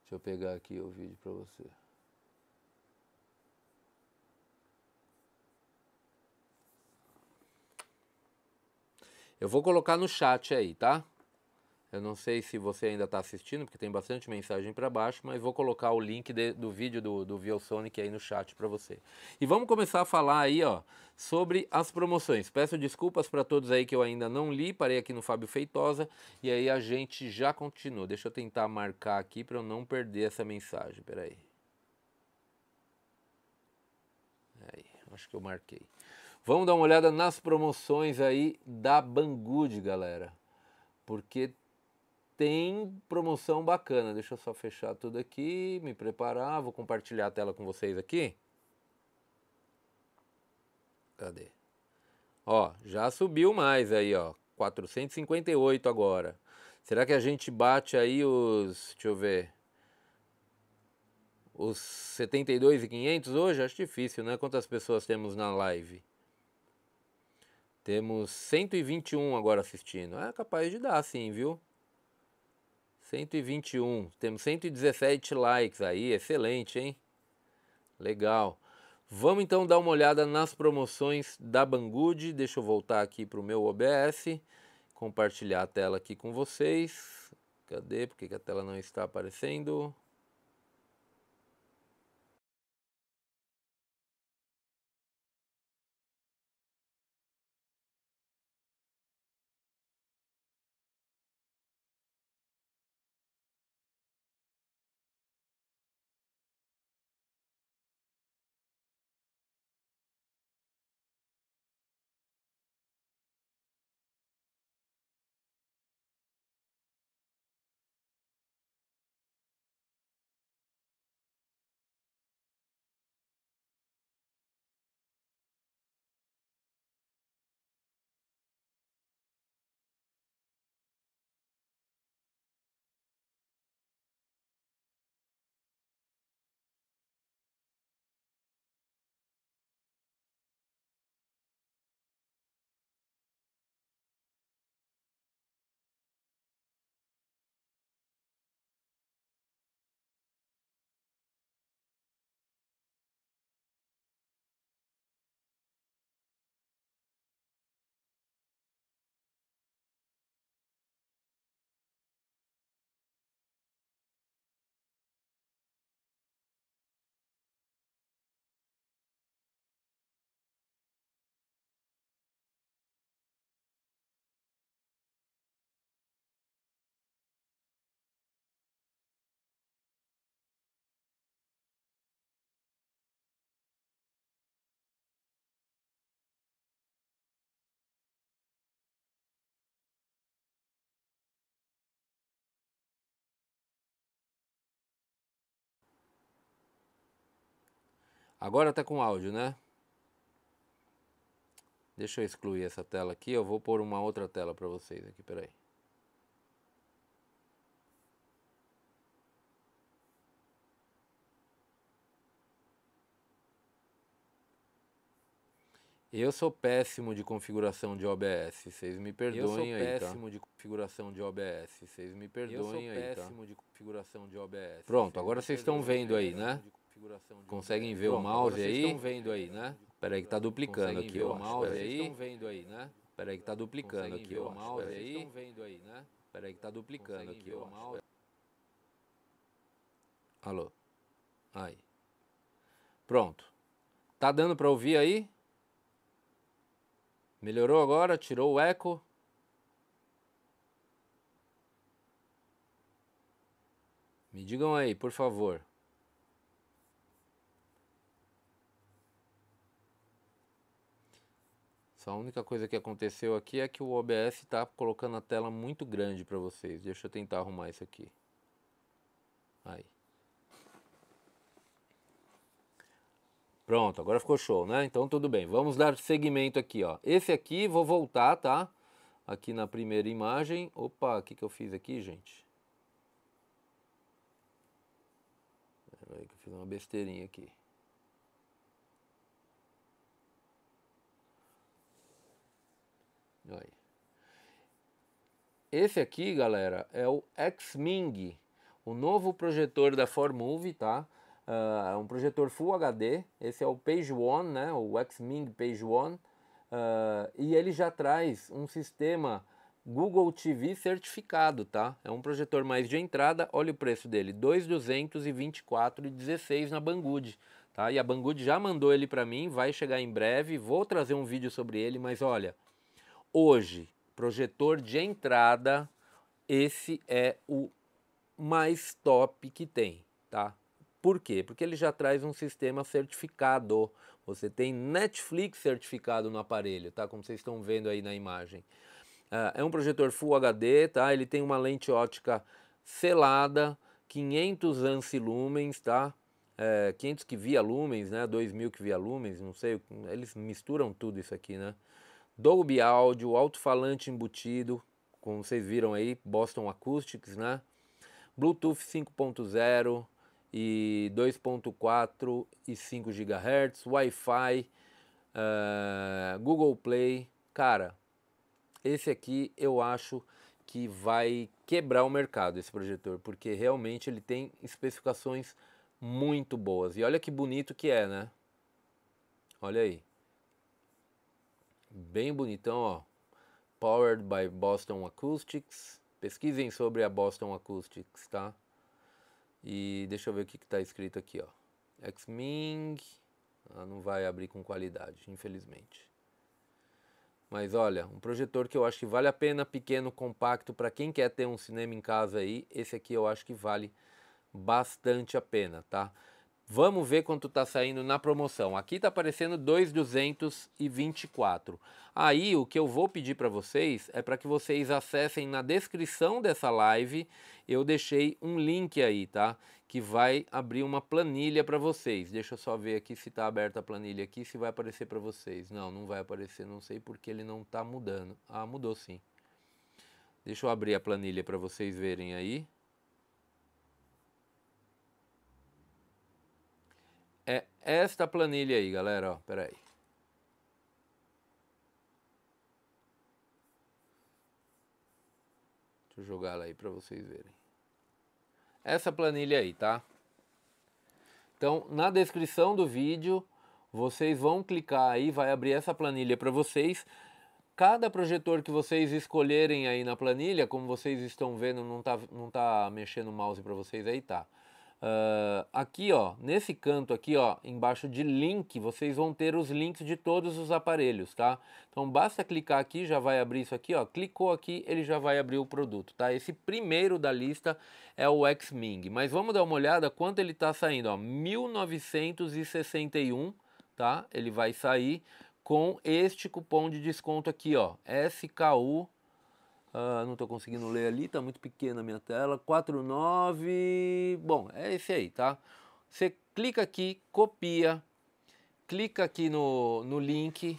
Deixa eu pegar aqui o vídeo para você. Eu vou colocar no chat aí, tá? Eu não sei se você ainda está assistindo, porque tem bastante mensagem para baixo, mas vou colocar o link de, do vídeo do, do ViolSonic aí no chat para você. E vamos começar a falar aí ó, sobre as promoções. Peço desculpas para todos aí que eu ainda não li, parei aqui no Fábio Feitosa e aí a gente já continua. Deixa eu tentar marcar aqui para eu não perder essa mensagem. Peraí. Aí, acho que eu marquei. Vamos dar uma olhada nas promoções aí da Banggood, galera. Porque tem promoção bacana. Deixa eu só fechar tudo aqui, me preparar, vou compartilhar a tela com vocês aqui. Cadê? Ó, já subiu mais aí, ó. 458 agora. Será que a gente bate aí os, deixa eu ver. Os 72,500 hoje? Acho difícil, né? Quantas pessoas temos na live? Temos 121 agora assistindo. É capaz de dar, sim, viu? 121. Temos 117 likes aí, excelente, hein? Legal. Vamos então dar uma olhada nas promoções da Banggood. Deixa eu voltar aqui para o meu OBS, compartilhar a tela aqui com vocês. Cadê? Por que a tela não está aparecendo? Agora tá com áudio, né? Deixa eu excluir essa tela aqui, eu vou pôr uma outra tela para vocês aqui, peraí. Eu sou péssimo de configuração de OBS, vocês me perdoem aí, tá? Eu sou péssimo de configuração de OBS, vocês me perdoem aí, tá? Eu sou péssimo de configuração de OBS. Pronto, agora vocês estão vendo aí, né? né? Conseguem ver Bom, né? tá o mouse aí? Vocês estão vendo aí, né? Peraí que tá duplicando Conseguem aqui, ver o mouse aí? Vocês estão vendo aí, né? Peraí que tá duplicando Conseguem aqui, ver o mouse aí? Vocês estão vendo aí, né? Peraí que tá duplicando Conseguem aqui, eu acho. mouse. Alô. Aí. Pronto. Tá dando para ouvir aí? Melhorou agora? Tirou o eco? Me digam aí, por favor. A única coisa que aconteceu aqui é que o OBS está colocando a tela muito grande para vocês. Deixa eu tentar arrumar isso aqui. Aí. Pronto, agora ficou show, né? Então tudo bem. Vamos dar segmento aqui, ó. Esse aqui, vou voltar, tá? Aqui na primeira imagem. Opa, o que, que eu fiz aqui, gente? Peraí que eu fiz uma besteirinha aqui. Aí. Esse aqui, galera, é o Xming, o novo projetor da Formovie, tá? Uh, é um projetor Full HD, esse é o Page One, né? O Xming Page One. Uh, e ele já traz um sistema Google TV certificado, tá? É um projetor mais de entrada, olha o preço dele, 224,16 na Banggood, tá? E a Banggood já mandou ele para mim, vai chegar em breve, vou trazer um vídeo sobre ele, mas olha, Hoje, projetor de entrada, esse é o mais top que tem, tá? Por quê? Porque ele já traz um sistema certificado. Você tem Netflix certificado no aparelho, tá? Como vocês estão vendo aí na imagem. Ah, é um projetor Full HD, tá? Ele tem uma lente ótica selada, 500 ANSI lumens, tá? É, 500 que via lumens, né? 2000 que via lumens, não sei. Eles misturam tudo isso aqui, né? Dolby audio alto-falante embutido, como vocês viram aí, Boston Acoustics, né? Bluetooth 5.0 e 2.4 e 5 GHz, Wi-Fi, uh, Google Play. Cara, esse aqui eu acho que vai quebrar o mercado esse projetor, porque realmente ele tem especificações muito boas. E olha que bonito que é, né? Olha aí bem bonitão, ó. Powered by Boston Acoustics. Pesquisem sobre a Boston Acoustics, tá? E deixa eu ver o que está escrito aqui, ó. Xming. Ela não vai abrir com qualidade, infelizmente. Mas olha, um projetor que eu acho que vale a pena, pequeno, compacto, para quem quer ter um cinema em casa aí, esse aqui eu acho que vale bastante a pena, tá? Vamos ver quanto está saindo na promoção. Aqui está aparecendo 2,224. Aí o que eu vou pedir para vocês é para que vocês acessem na descrição dessa live. Eu deixei um link aí, tá? Que vai abrir uma planilha para vocês. Deixa eu só ver aqui se está aberta a planilha aqui, se vai aparecer para vocês. Não, não vai aparecer, não sei porque ele não está mudando. Ah, mudou sim. Deixa eu abrir a planilha para vocês verem aí. esta planilha aí, galera, ó, peraí. Deixa eu jogar ela aí para vocês verem. Essa planilha aí, tá? Então, na descrição do vídeo, vocês vão clicar aí, vai abrir essa planilha para vocês. Cada projetor que vocês escolherem aí na planilha, como vocês estão vendo, não tá, não tá mexendo o mouse para vocês aí, tá? Uh, aqui, ó, nesse canto aqui, ó, embaixo de link, vocês vão ter os links de todos os aparelhos, tá? Então basta clicar aqui, já vai abrir isso aqui, ó. Clicou aqui, ele já vai abrir o produto, tá? Esse primeiro da lista é o Xming, mas vamos dar uma olhada quanto ele tá saindo, ó. 1961, tá? Ele vai sair com este cupom de desconto aqui, ó, SKU ah, não estou conseguindo ler ali, está muito pequena a minha tela. 49. Bom, é esse aí, tá? Você clica aqui, copia, clica aqui no, no link.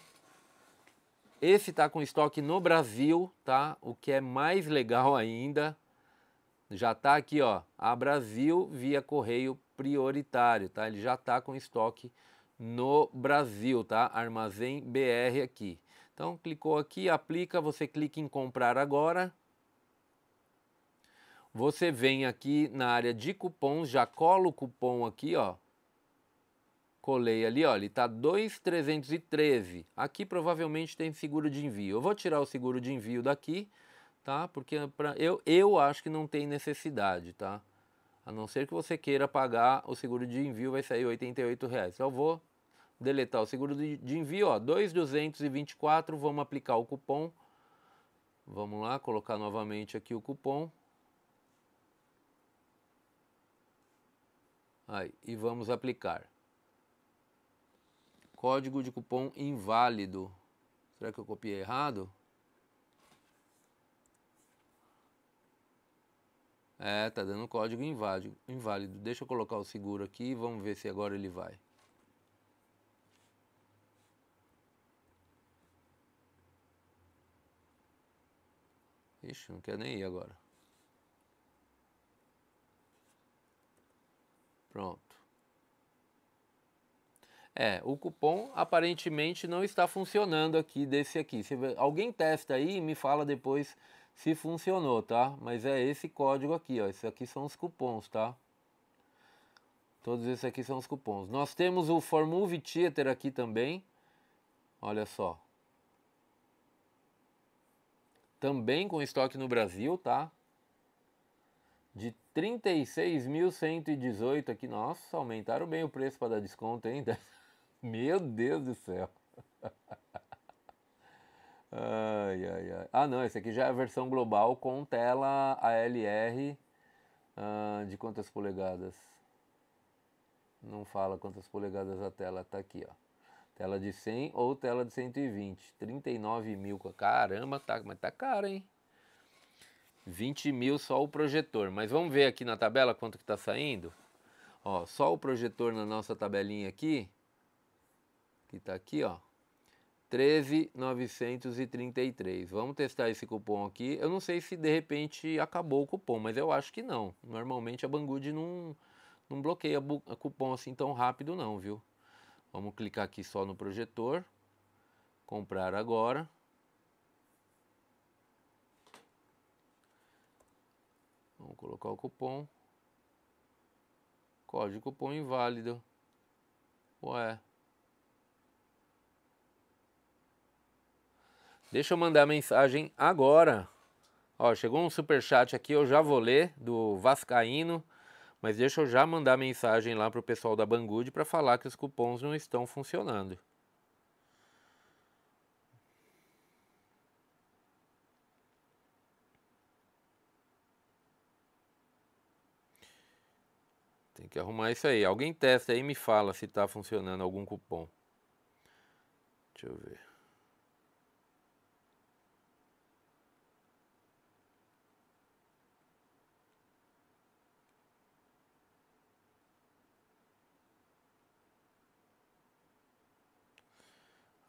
Esse está com estoque no Brasil, tá? O que é mais legal ainda. Já está aqui, ó, a Brasil via correio prioritário, tá? Ele já está com estoque no Brasil, tá? Armazém BR aqui. Então, clicou aqui, aplica, você clica em comprar agora. Você vem aqui na área de cupons, já cola o cupom aqui, ó. Colei ali, ó, ele tá 2,313. Aqui provavelmente tem seguro de envio. Eu vou tirar o seguro de envio daqui, tá? Porque é pra, eu, eu acho que não tem necessidade, tá? A não ser que você queira pagar, o seguro de envio vai sair R$ 88,00. Então eu vou deletar o seguro de envio, ó, 2,224, vamos aplicar o cupom. Vamos lá, colocar novamente aqui o cupom. Aí, e vamos aplicar. Código de cupom inválido. Será que eu copiei errado? É, tá dando código inválido. Deixa eu colocar o seguro aqui e vamos ver se agora ele vai. Ixi, não quero nem ir agora. Pronto. É, o cupom aparentemente não está funcionando aqui desse aqui. Se alguém testa aí e me fala depois se funcionou, tá? Mas é esse código aqui, ó. Esses aqui são os cupons, tá? Todos esses aqui são os cupons. Nós temos o Formulve Theater aqui também. Olha só também com estoque no Brasil, tá? De 36.118 aqui, nossa, aumentaram bem o preço para dar desconto ainda. Meu Deus do céu. Ai, ai, ai. Ah, não, esse aqui já é a versão global com tela ALR ah, de quantas polegadas? Não fala quantas polegadas a tela, tá aqui, ó. Tela de 100 ou tela de 120. 39 mil. Caramba, tá, mas tá caro, hein? 20 mil só o projetor. Mas vamos ver aqui na tabela quanto que tá saindo. Ó, só o projetor na nossa tabelinha aqui. Que tá aqui, ó. 13,933. Vamos testar esse cupom aqui. Eu não sei se de repente acabou o cupom, mas eu acho que não. Normalmente a Banggood não, não bloqueia cupom assim tão rápido não, viu? Vamos clicar aqui só no projetor. Comprar agora. Vamos colocar o cupom. Código cupom inválido. Ué. Deixa eu mandar mensagem agora. Ó, chegou um super chat aqui, eu já vou ler do Vascaíno. Mas deixa eu já mandar mensagem lá para o pessoal da Banggood para falar que os cupons não estão funcionando. Tem que arrumar isso aí. Alguém testa aí e me fala se está funcionando algum cupom. Deixa eu ver.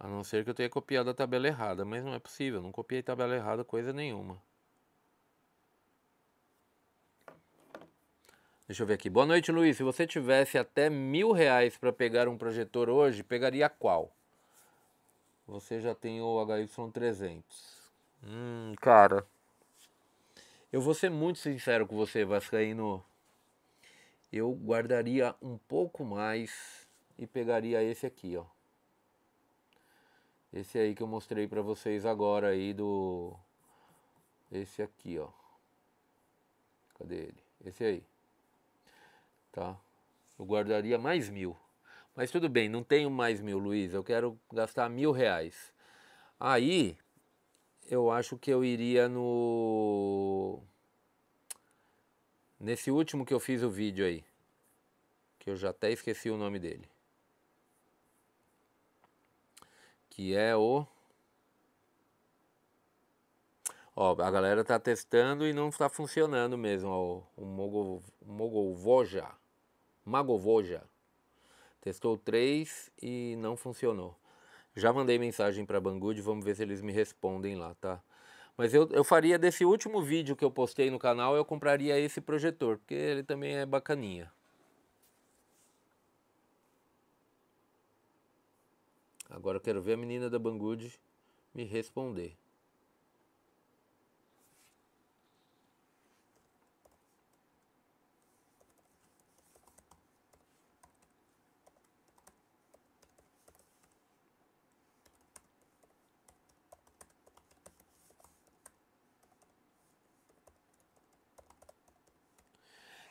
A não ser que eu tenha copiado a tabela errada, mas não é possível, não copiei tabela errada coisa nenhuma. Deixa eu ver aqui. Boa noite, Luiz. Se você tivesse até mil reais para pegar um projetor hoje, pegaria qual? Você já tem o HY300. Hum, cara. Eu vou ser muito sincero com você, Vascaíno. Eu guardaria um pouco mais e pegaria esse aqui, ó. Esse aí que eu mostrei para vocês agora aí do... Esse aqui, ó. Cadê ele? Esse aí. Tá? Eu guardaria mais mil. Mas tudo bem, não tenho mais mil, Luiz. Eu quero gastar mil reais. Aí, eu acho que eu iria no... Nesse último que eu fiz o vídeo aí. Que eu já até esqueci o nome dele. que é o. Ó, a galera tá testando e não está funcionando mesmo. Ó, o Mogol, Mogolvoja. Magovoja. Testou três e não funcionou. Já mandei mensagem para Banggood, vamos ver se eles me respondem lá, tá? Mas eu, eu faria desse último vídeo que eu postei no canal, eu compraria esse projetor, porque ele também é bacaninha. Agora eu quero ver a menina da Bangude me responder.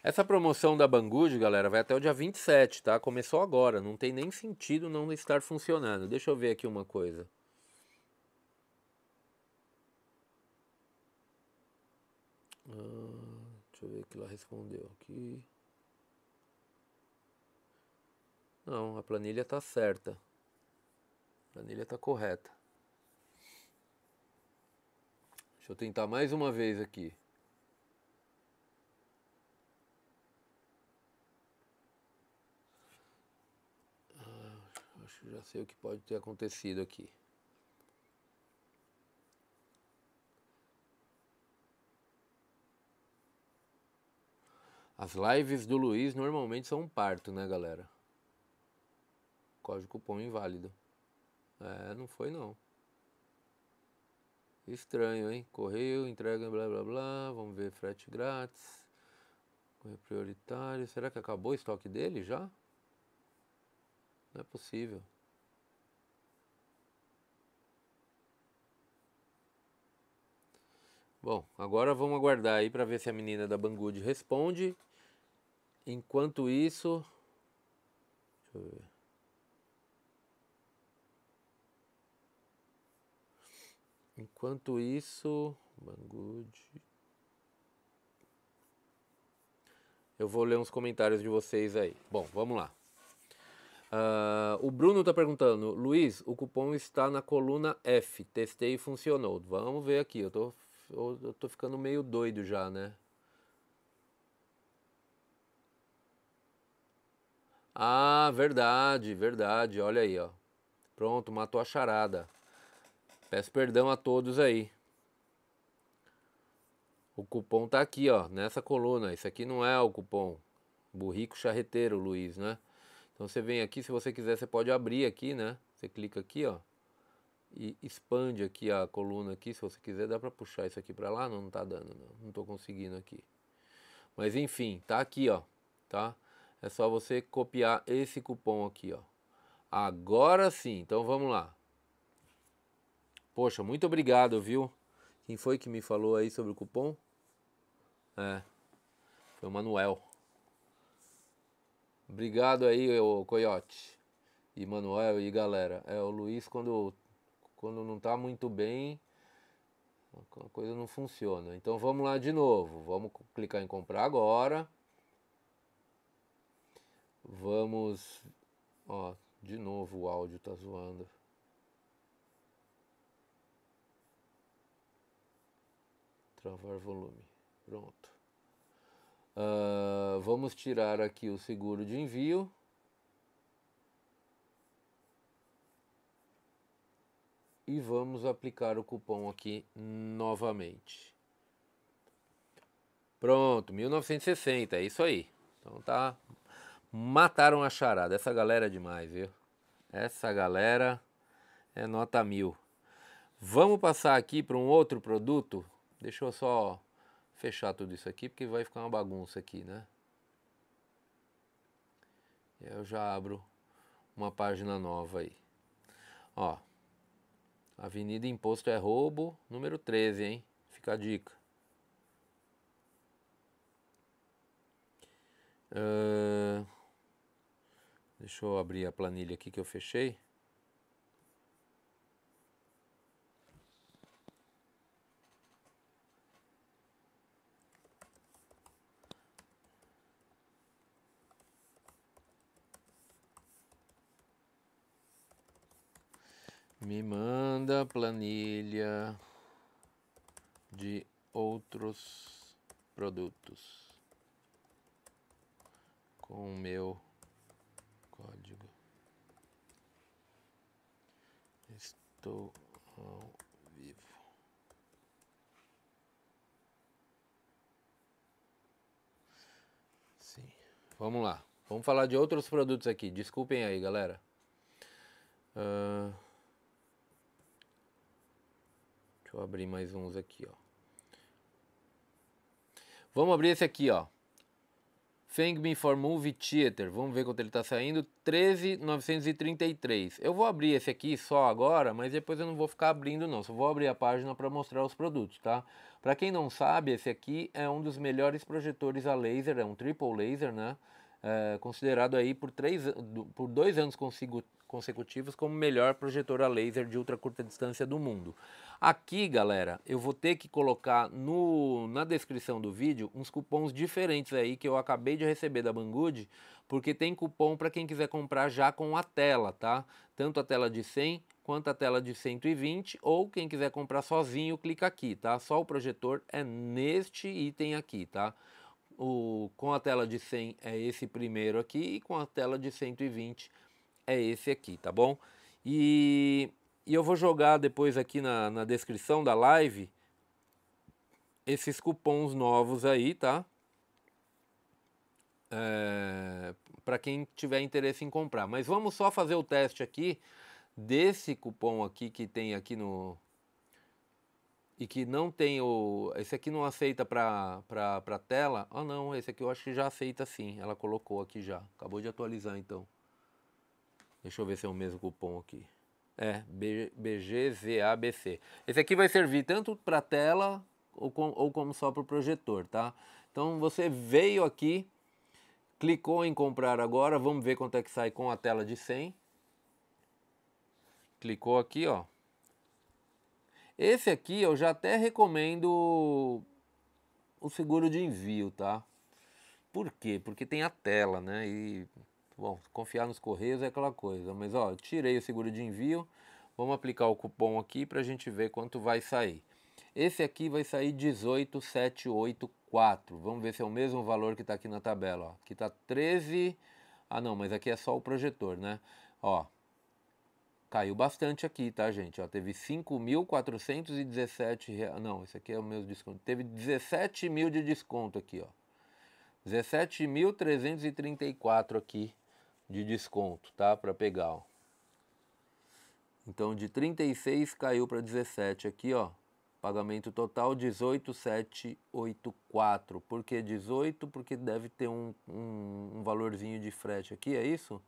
Essa promoção da Banggood, galera, vai até o dia 27, tá? Começou agora, não tem nem sentido não estar funcionando. Deixa eu ver aqui uma coisa. Ah, deixa eu ver o que ela respondeu aqui. Não, a planilha tá certa. A planilha tá correta. Deixa eu tentar mais uma vez aqui. já sei o que pode ter acontecido aqui. As lives do Luiz normalmente são um parto, né, galera? Código cupom inválido. É, não foi não. Estranho, hein? Correio, entrega, blá blá blá. Vamos ver frete grátis. Correio prioritário. Será que acabou o estoque dele já? Não é possível. Bom, agora vamos aguardar aí para ver se a menina da Banggood responde. Enquanto isso, deixa eu ver. Enquanto isso, Banggood. Eu vou ler uns comentários de vocês aí. Bom, vamos lá. Uh, o Bruno está perguntando, Luiz, o cupom está na coluna F. Testei e funcionou. Vamos ver aqui. Eu estou eu, tô ficando meio doido já, né? Ah, verdade, verdade. Olha aí, ó. Pronto, matou a charada. Peço perdão a todos aí. O cupom tá aqui, ó, nessa coluna. Isso aqui não é o cupom. Burrico charreteiro, Luiz, né? Então você vem aqui, se você quiser, você pode abrir aqui, né? Você clica aqui, ó e expande aqui a coluna aqui, se você quiser dá para puxar isso aqui para lá, não, não tá dando não, não tô conseguindo aqui. Mas enfim, tá aqui ó, tá? É só você copiar esse cupom aqui ó. Agora sim, então vamos lá. Poxa, muito obrigado, viu? Quem foi que me falou aí sobre o cupom? É, foi o Manuel. Obrigado aí, o Coyote. E Manuel e galera. É, o Luiz, quando quando não está muito bem, a coisa não funciona. Então vamos lá de novo. Vamos clicar em comprar agora. Vamos. Ó, de novo o áudio está zoando. Travar volume. Pronto. Uh, vamos tirar aqui o seguro de envio. e vamos aplicar o cupom aqui novamente. Pronto, 1960, é isso aí. Então tá. Mataram a charada. Essa galera é demais, viu? Essa galera é nota mil. Vamos passar aqui para um outro produto. Deixa eu só fechar tudo isso aqui, porque vai ficar uma bagunça aqui, né? Eu já abro uma página nova aí. Ó, Avenida Imposto é Roubo, número 13, hein? Fica a dica. Uh, deixa eu abrir a planilha aqui que eu fechei. Me manda planilha de outros produtos com o meu código. Estou ao vivo. Sim, vamos lá. Vamos falar de outros produtos aqui. Desculpem aí, galera. Uh... eu abrir mais uns aqui, ó. Vamos abrir esse aqui, ó. Feng Me for Movie Theater. Vamos ver quanto ele está saindo. 13,933. Eu vou abrir esse aqui só agora, mas depois eu não vou ficar abrindo não. Só vou abrir a página para mostrar os produtos, tá? Para quem não sabe, esse aqui é um dos melhores projetores a laser. É um triple laser, né? é, considerado aí por, três, por dois anos consecutivos como melhor projetor a laser de ultra curta distância do mundo. Aqui, galera, eu vou ter que colocar no, na descrição do vídeo uns cupons diferentes aí que eu acabei de receber da Banggood, porque tem cupom para quem quiser comprar já com a tela, tá? Tanto a tela de 100 quanto a tela de 120, ou quem quiser comprar sozinho, clica aqui, tá? Só o projetor é neste item aqui, tá? O, com a tela de 100 é esse primeiro aqui e com a tela de 120 é esse aqui, tá bom? E, e eu vou jogar depois aqui na, na descrição da live esses cupons novos aí, tá? É, para quem tiver interesse em comprar. Mas vamos só fazer o teste aqui desse cupom aqui que tem aqui no, e que não tem o. Esse aqui não aceita para tela. Ah, não, esse aqui eu acho que já aceita sim. Ela colocou aqui já. Acabou de atualizar então. Deixa eu ver se é o mesmo cupom aqui. É, BGZABC. Esse aqui vai servir tanto para tela ou, com, ou como só para o projetor, tá? Então você veio aqui, clicou em comprar agora. Vamos ver quanto é que sai com a tela de 100. Clicou aqui, ó. Esse aqui eu já até recomendo o seguro de envio, tá? Por quê? Porque tem a tela, né? E, bom, confiar nos correios é aquela coisa. Mas, ó, tirei o seguro de envio. Vamos aplicar o cupom aqui para a gente ver quanto vai sair. Esse aqui vai sair 18,784. Vamos ver se é o mesmo valor que está aqui na tabela. Ó. Aqui está 13. Ah, não, mas aqui é só o projetor, né? Ó, Caiu bastante aqui, tá, gente? Ó, teve 5.417 reais. Não, esse aqui é o meu desconto. Teve 17 mil de desconto aqui, ó. 17.334 aqui de desconto, tá? Pra pegar, ó. Então de 36 caiu pra 17 aqui, ó. Pagamento total 18,784. Por que 18? Porque deve ter um, um, um valorzinho de frete aqui, é isso?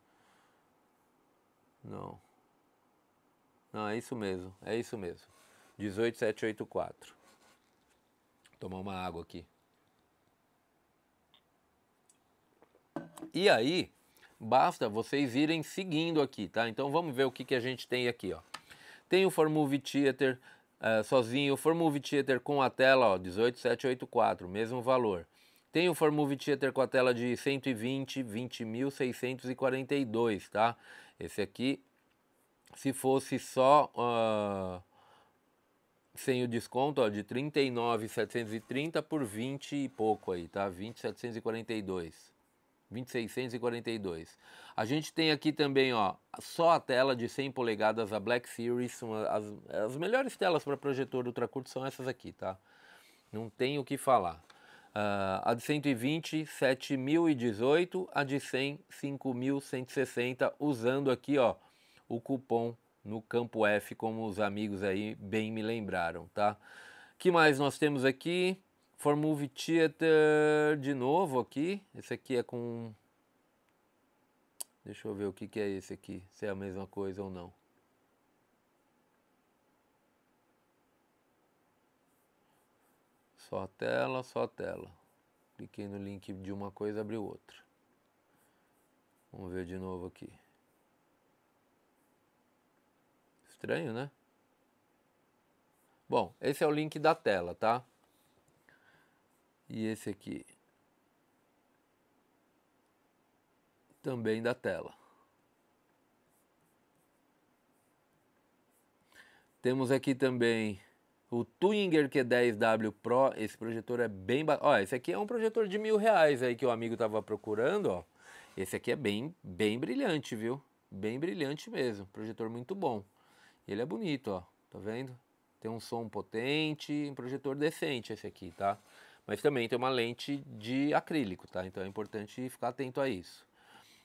Não. Não, é isso mesmo, é isso mesmo. 18784. Tomar uma água aqui. E aí, basta vocês irem seguindo aqui, tá? Então vamos ver o que, que a gente tem aqui, ó. Tem o Formulve Theater uh, sozinho, o Formulve Theater com a tela, ó, 18784, mesmo valor. Tem o Formulve Theater com a tela de 120, 20.642, tá? Esse aqui se fosse só uh, sem o desconto, ó, de 39,730 por 20 e pouco aí, tá? 20,742. 2642. A gente tem aqui também, ó, só a tela de 100 polegadas, a Black Series, são as, as melhores telas para projetor ultracurto são essas aqui, tá? Não tem o que falar. Uh, a de 120, 7018, a de 100, 5160, usando aqui, ó, o cupom no campo F, como os amigos aí bem me lembraram, tá? Que mais nós temos aqui? For Movie Theater de novo aqui. Esse aqui é com Deixa eu ver o que, que é esse aqui, se é a mesma coisa ou não. Só a tela, só a tela. Cliquei no link de uma coisa, abriu outra. Vamos ver de novo aqui. Estranho, né? Bom, esse é o link da tela, tá? E esse aqui. Também da tela. Temos aqui também o Twinger Q10W Pro. Esse projetor é bem... Ba... Ó, esse aqui é um projetor de mil reais aí que o amigo tava procurando, ó. Esse aqui é bem, bem brilhante, viu? Bem brilhante mesmo. Projetor muito bom ele é bonito, ó. Tá vendo? Tem um som potente, um projetor decente esse aqui, tá? Mas também tem uma lente de acrílico, tá? Então é importante ficar atento a isso.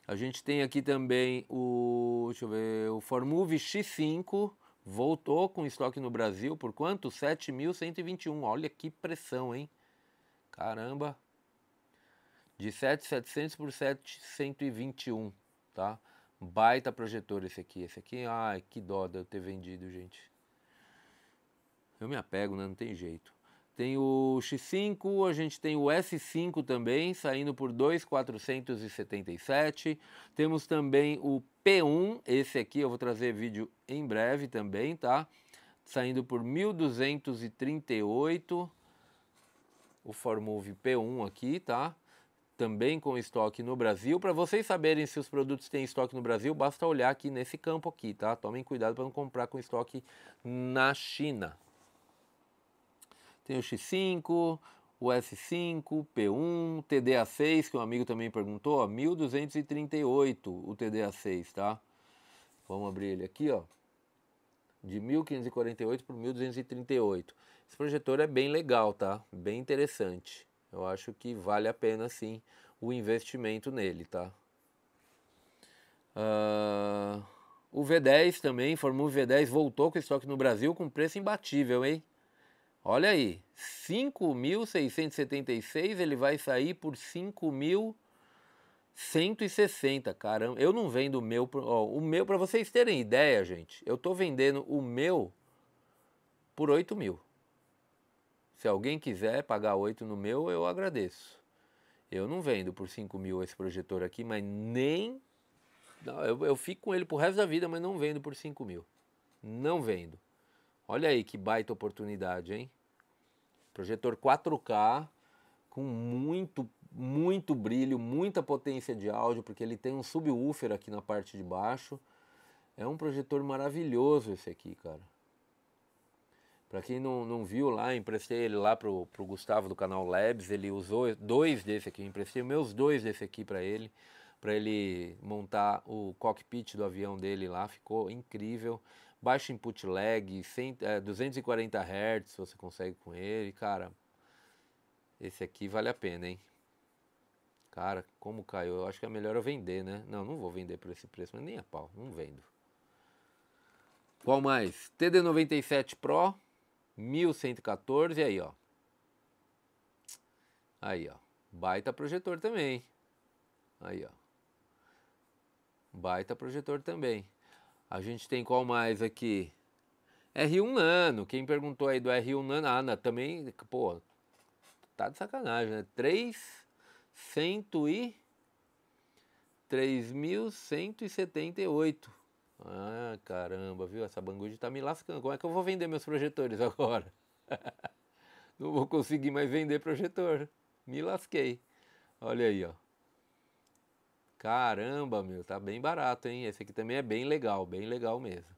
A gente tem aqui também o, deixa eu ver, o Formove X5 voltou com estoque no Brasil por quanto? 7.121. Olha que pressão, hein? Caramba. De 7.700 por 7.121, tá? Baita projetor esse aqui. Esse aqui, ai, que dó de eu ter vendido, gente. Eu me apego, né? Não tem jeito. Tem o X5, a gente tem o S5 também, saindo por 2,477. Temos também o P1, esse aqui eu vou trazer vídeo em breve também, tá? Saindo por 1.238. O Formove P1 aqui, tá? também com estoque no Brasil. Para vocês saberem se os produtos têm estoque no Brasil, basta olhar aqui nesse campo aqui, tá? Tomem cuidado para não comprar com estoque na China. Tem o X5, o S5, P1, TDA6, que um amigo também perguntou, ó, 1238 o TDA6, tá? Vamos abrir ele aqui, ó. De 1548 por 1238. Esse projetor é bem legal, tá? Bem interessante. Eu acho que vale a pena sim o investimento nele, tá? Uh, o V10 também, o V10 voltou com estoque no Brasil com preço imbatível, hein? Olha aí, 5.676 ele vai sair por 5.160, caramba. Eu não vendo o meu, ó, o meu para vocês terem ideia, gente. Eu tô vendendo o meu por 8 mil. Se alguém quiser pagar 8 no meu, eu agradeço. Eu não vendo por 5 mil esse projetor aqui, mas nem. Não, eu, eu fico com ele pro resto da vida, mas não vendo por 5 mil. Não vendo. Olha aí que baita oportunidade, hein? Projetor 4K com muito, muito brilho, muita potência de áudio, porque ele tem um subwoofer aqui na parte de baixo. É um projetor maravilhoso esse aqui, cara. Para quem não, não viu lá, emprestei ele lá pro, pro Gustavo do canal Labs. Ele usou dois desse aqui, emprestei meus dois desse aqui para ele, para ele montar o cockpit do avião dele lá. Ficou incrível. Baixo input lag, 100, é, 240 Hz você consegue com ele, cara. Esse aqui vale a pena, hein? Cara, como caiu? Eu acho que é melhor eu vender, né? Não, não vou vender por esse preço, mas nem a pau, não vendo. Qual mais? TD97 Pro, 1114, aí, ó. Aí, ó. Baita projetor também. Aí, ó. Baita projetor também. A gente tem qual mais aqui? R1 Nano. Quem perguntou aí do R1 Nano? Ana, ah, também, pô, tá de sacanagem, né? 3, 100 e... 3.178. Ah, caramba, viu? Essa Banguji está me lascando. Como é que eu vou vender meus projetores agora? Não vou conseguir mais vender projetor. Me lasquei. Olha aí, ó. Caramba, meu, tá bem barato, hein? Esse aqui também é bem legal, bem legal mesmo.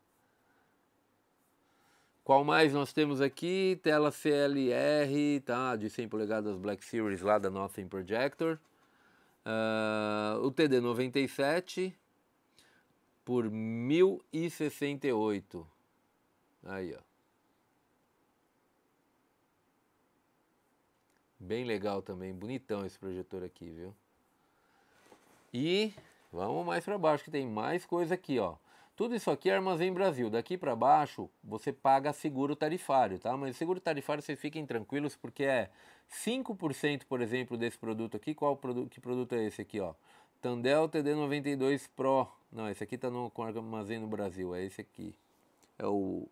Qual mais nós temos aqui? Tela CLR, tá? De 100 polegadas Black Series lá da Nothing Projector. Uh, ah, o TD97, por 1068. Aí, ó. Bem legal também, bonitão esse projetor aqui, viu? E vamos mais para baixo que tem mais coisa aqui, ó. Tudo isso aqui é Armazém Brasil. Daqui para baixo você paga seguro tarifário, tá? Mas seguro tarifário vocês fiquem tranquilos porque é 5%, por exemplo, desse produto aqui. Qual produto? Que produto é esse aqui, ó? Tandel TD92 Pro não, esse aqui tá no, com armazém no Brasil, é esse aqui. É o,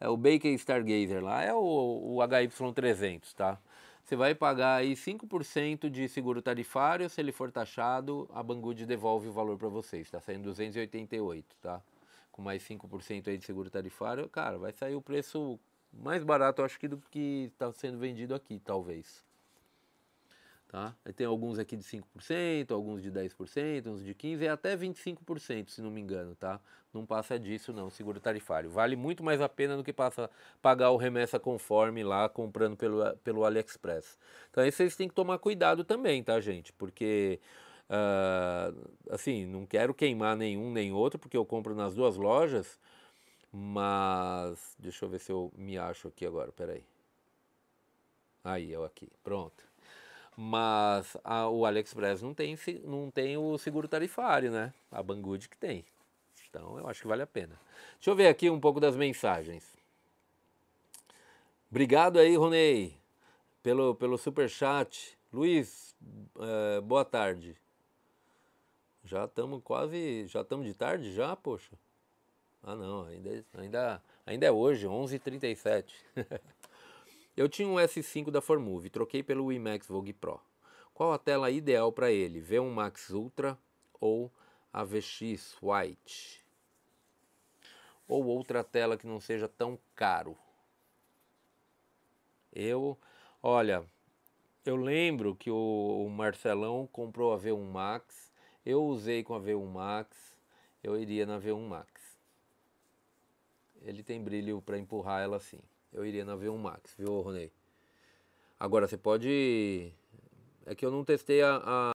é o Baker Stargazer lá, é o, o HY300, tá? Você vai pagar aí 5% de seguro tarifário, se ele for taxado, a Banggood devolve o valor para vocês, Tá saindo 288, tá? Com mais 5% aí de seguro tarifário, cara, vai sair o preço mais barato, acho que do que está sendo vendido aqui, talvez. Tá? Tem alguns aqui de 5%, alguns de 10%, uns de 15%, é e até 25%, se não me engano, tá? Não passa disso não, seguro tarifário. Vale muito mais a pena do que passa, pagar o remessa conforme lá, comprando pelo, pelo AliExpress. Então aí vocês têm que tomar cuidado também, tá, gente? Porque, uh, assim, não quero queimar nenhum nem outro, porque eu compro nas duas lojas, mas... Deixa eu ver se eu me acho aqui agora, peraí. Aí, eu é aqui, pronto. Mas a, o AliExpress não tem, não tem o seguro tarifário, né? A Banggood que tem. Então eu acho que vale a pena. Deixa eu ver aqui um pouco das mensagens. Obrigado aí, Ronei, pelo, pelo super chat. Luiz, é, boa tarde. Já estamos quase, já estamos de tarde já, poxa. Ah não, ainda, é, ainda, ainda é hoje, 11h37. Eu tinha um S5 da Formove, troquei pelo IMAX Vogue Pro. Qual a tela ideal para ele? V1 Max Ultra ou a VX White? Ou outra tela que não seja tão caro? Eu, olha, eu lembro que o, o Marcelão comprou a V1 Max, eu usei com a V1 Max, eu iria na V1 Max. Ele tem brilho para empurrar ela assim eu iria na V1 Max, viu, Roney Agora, você pode. É que eu não testei a,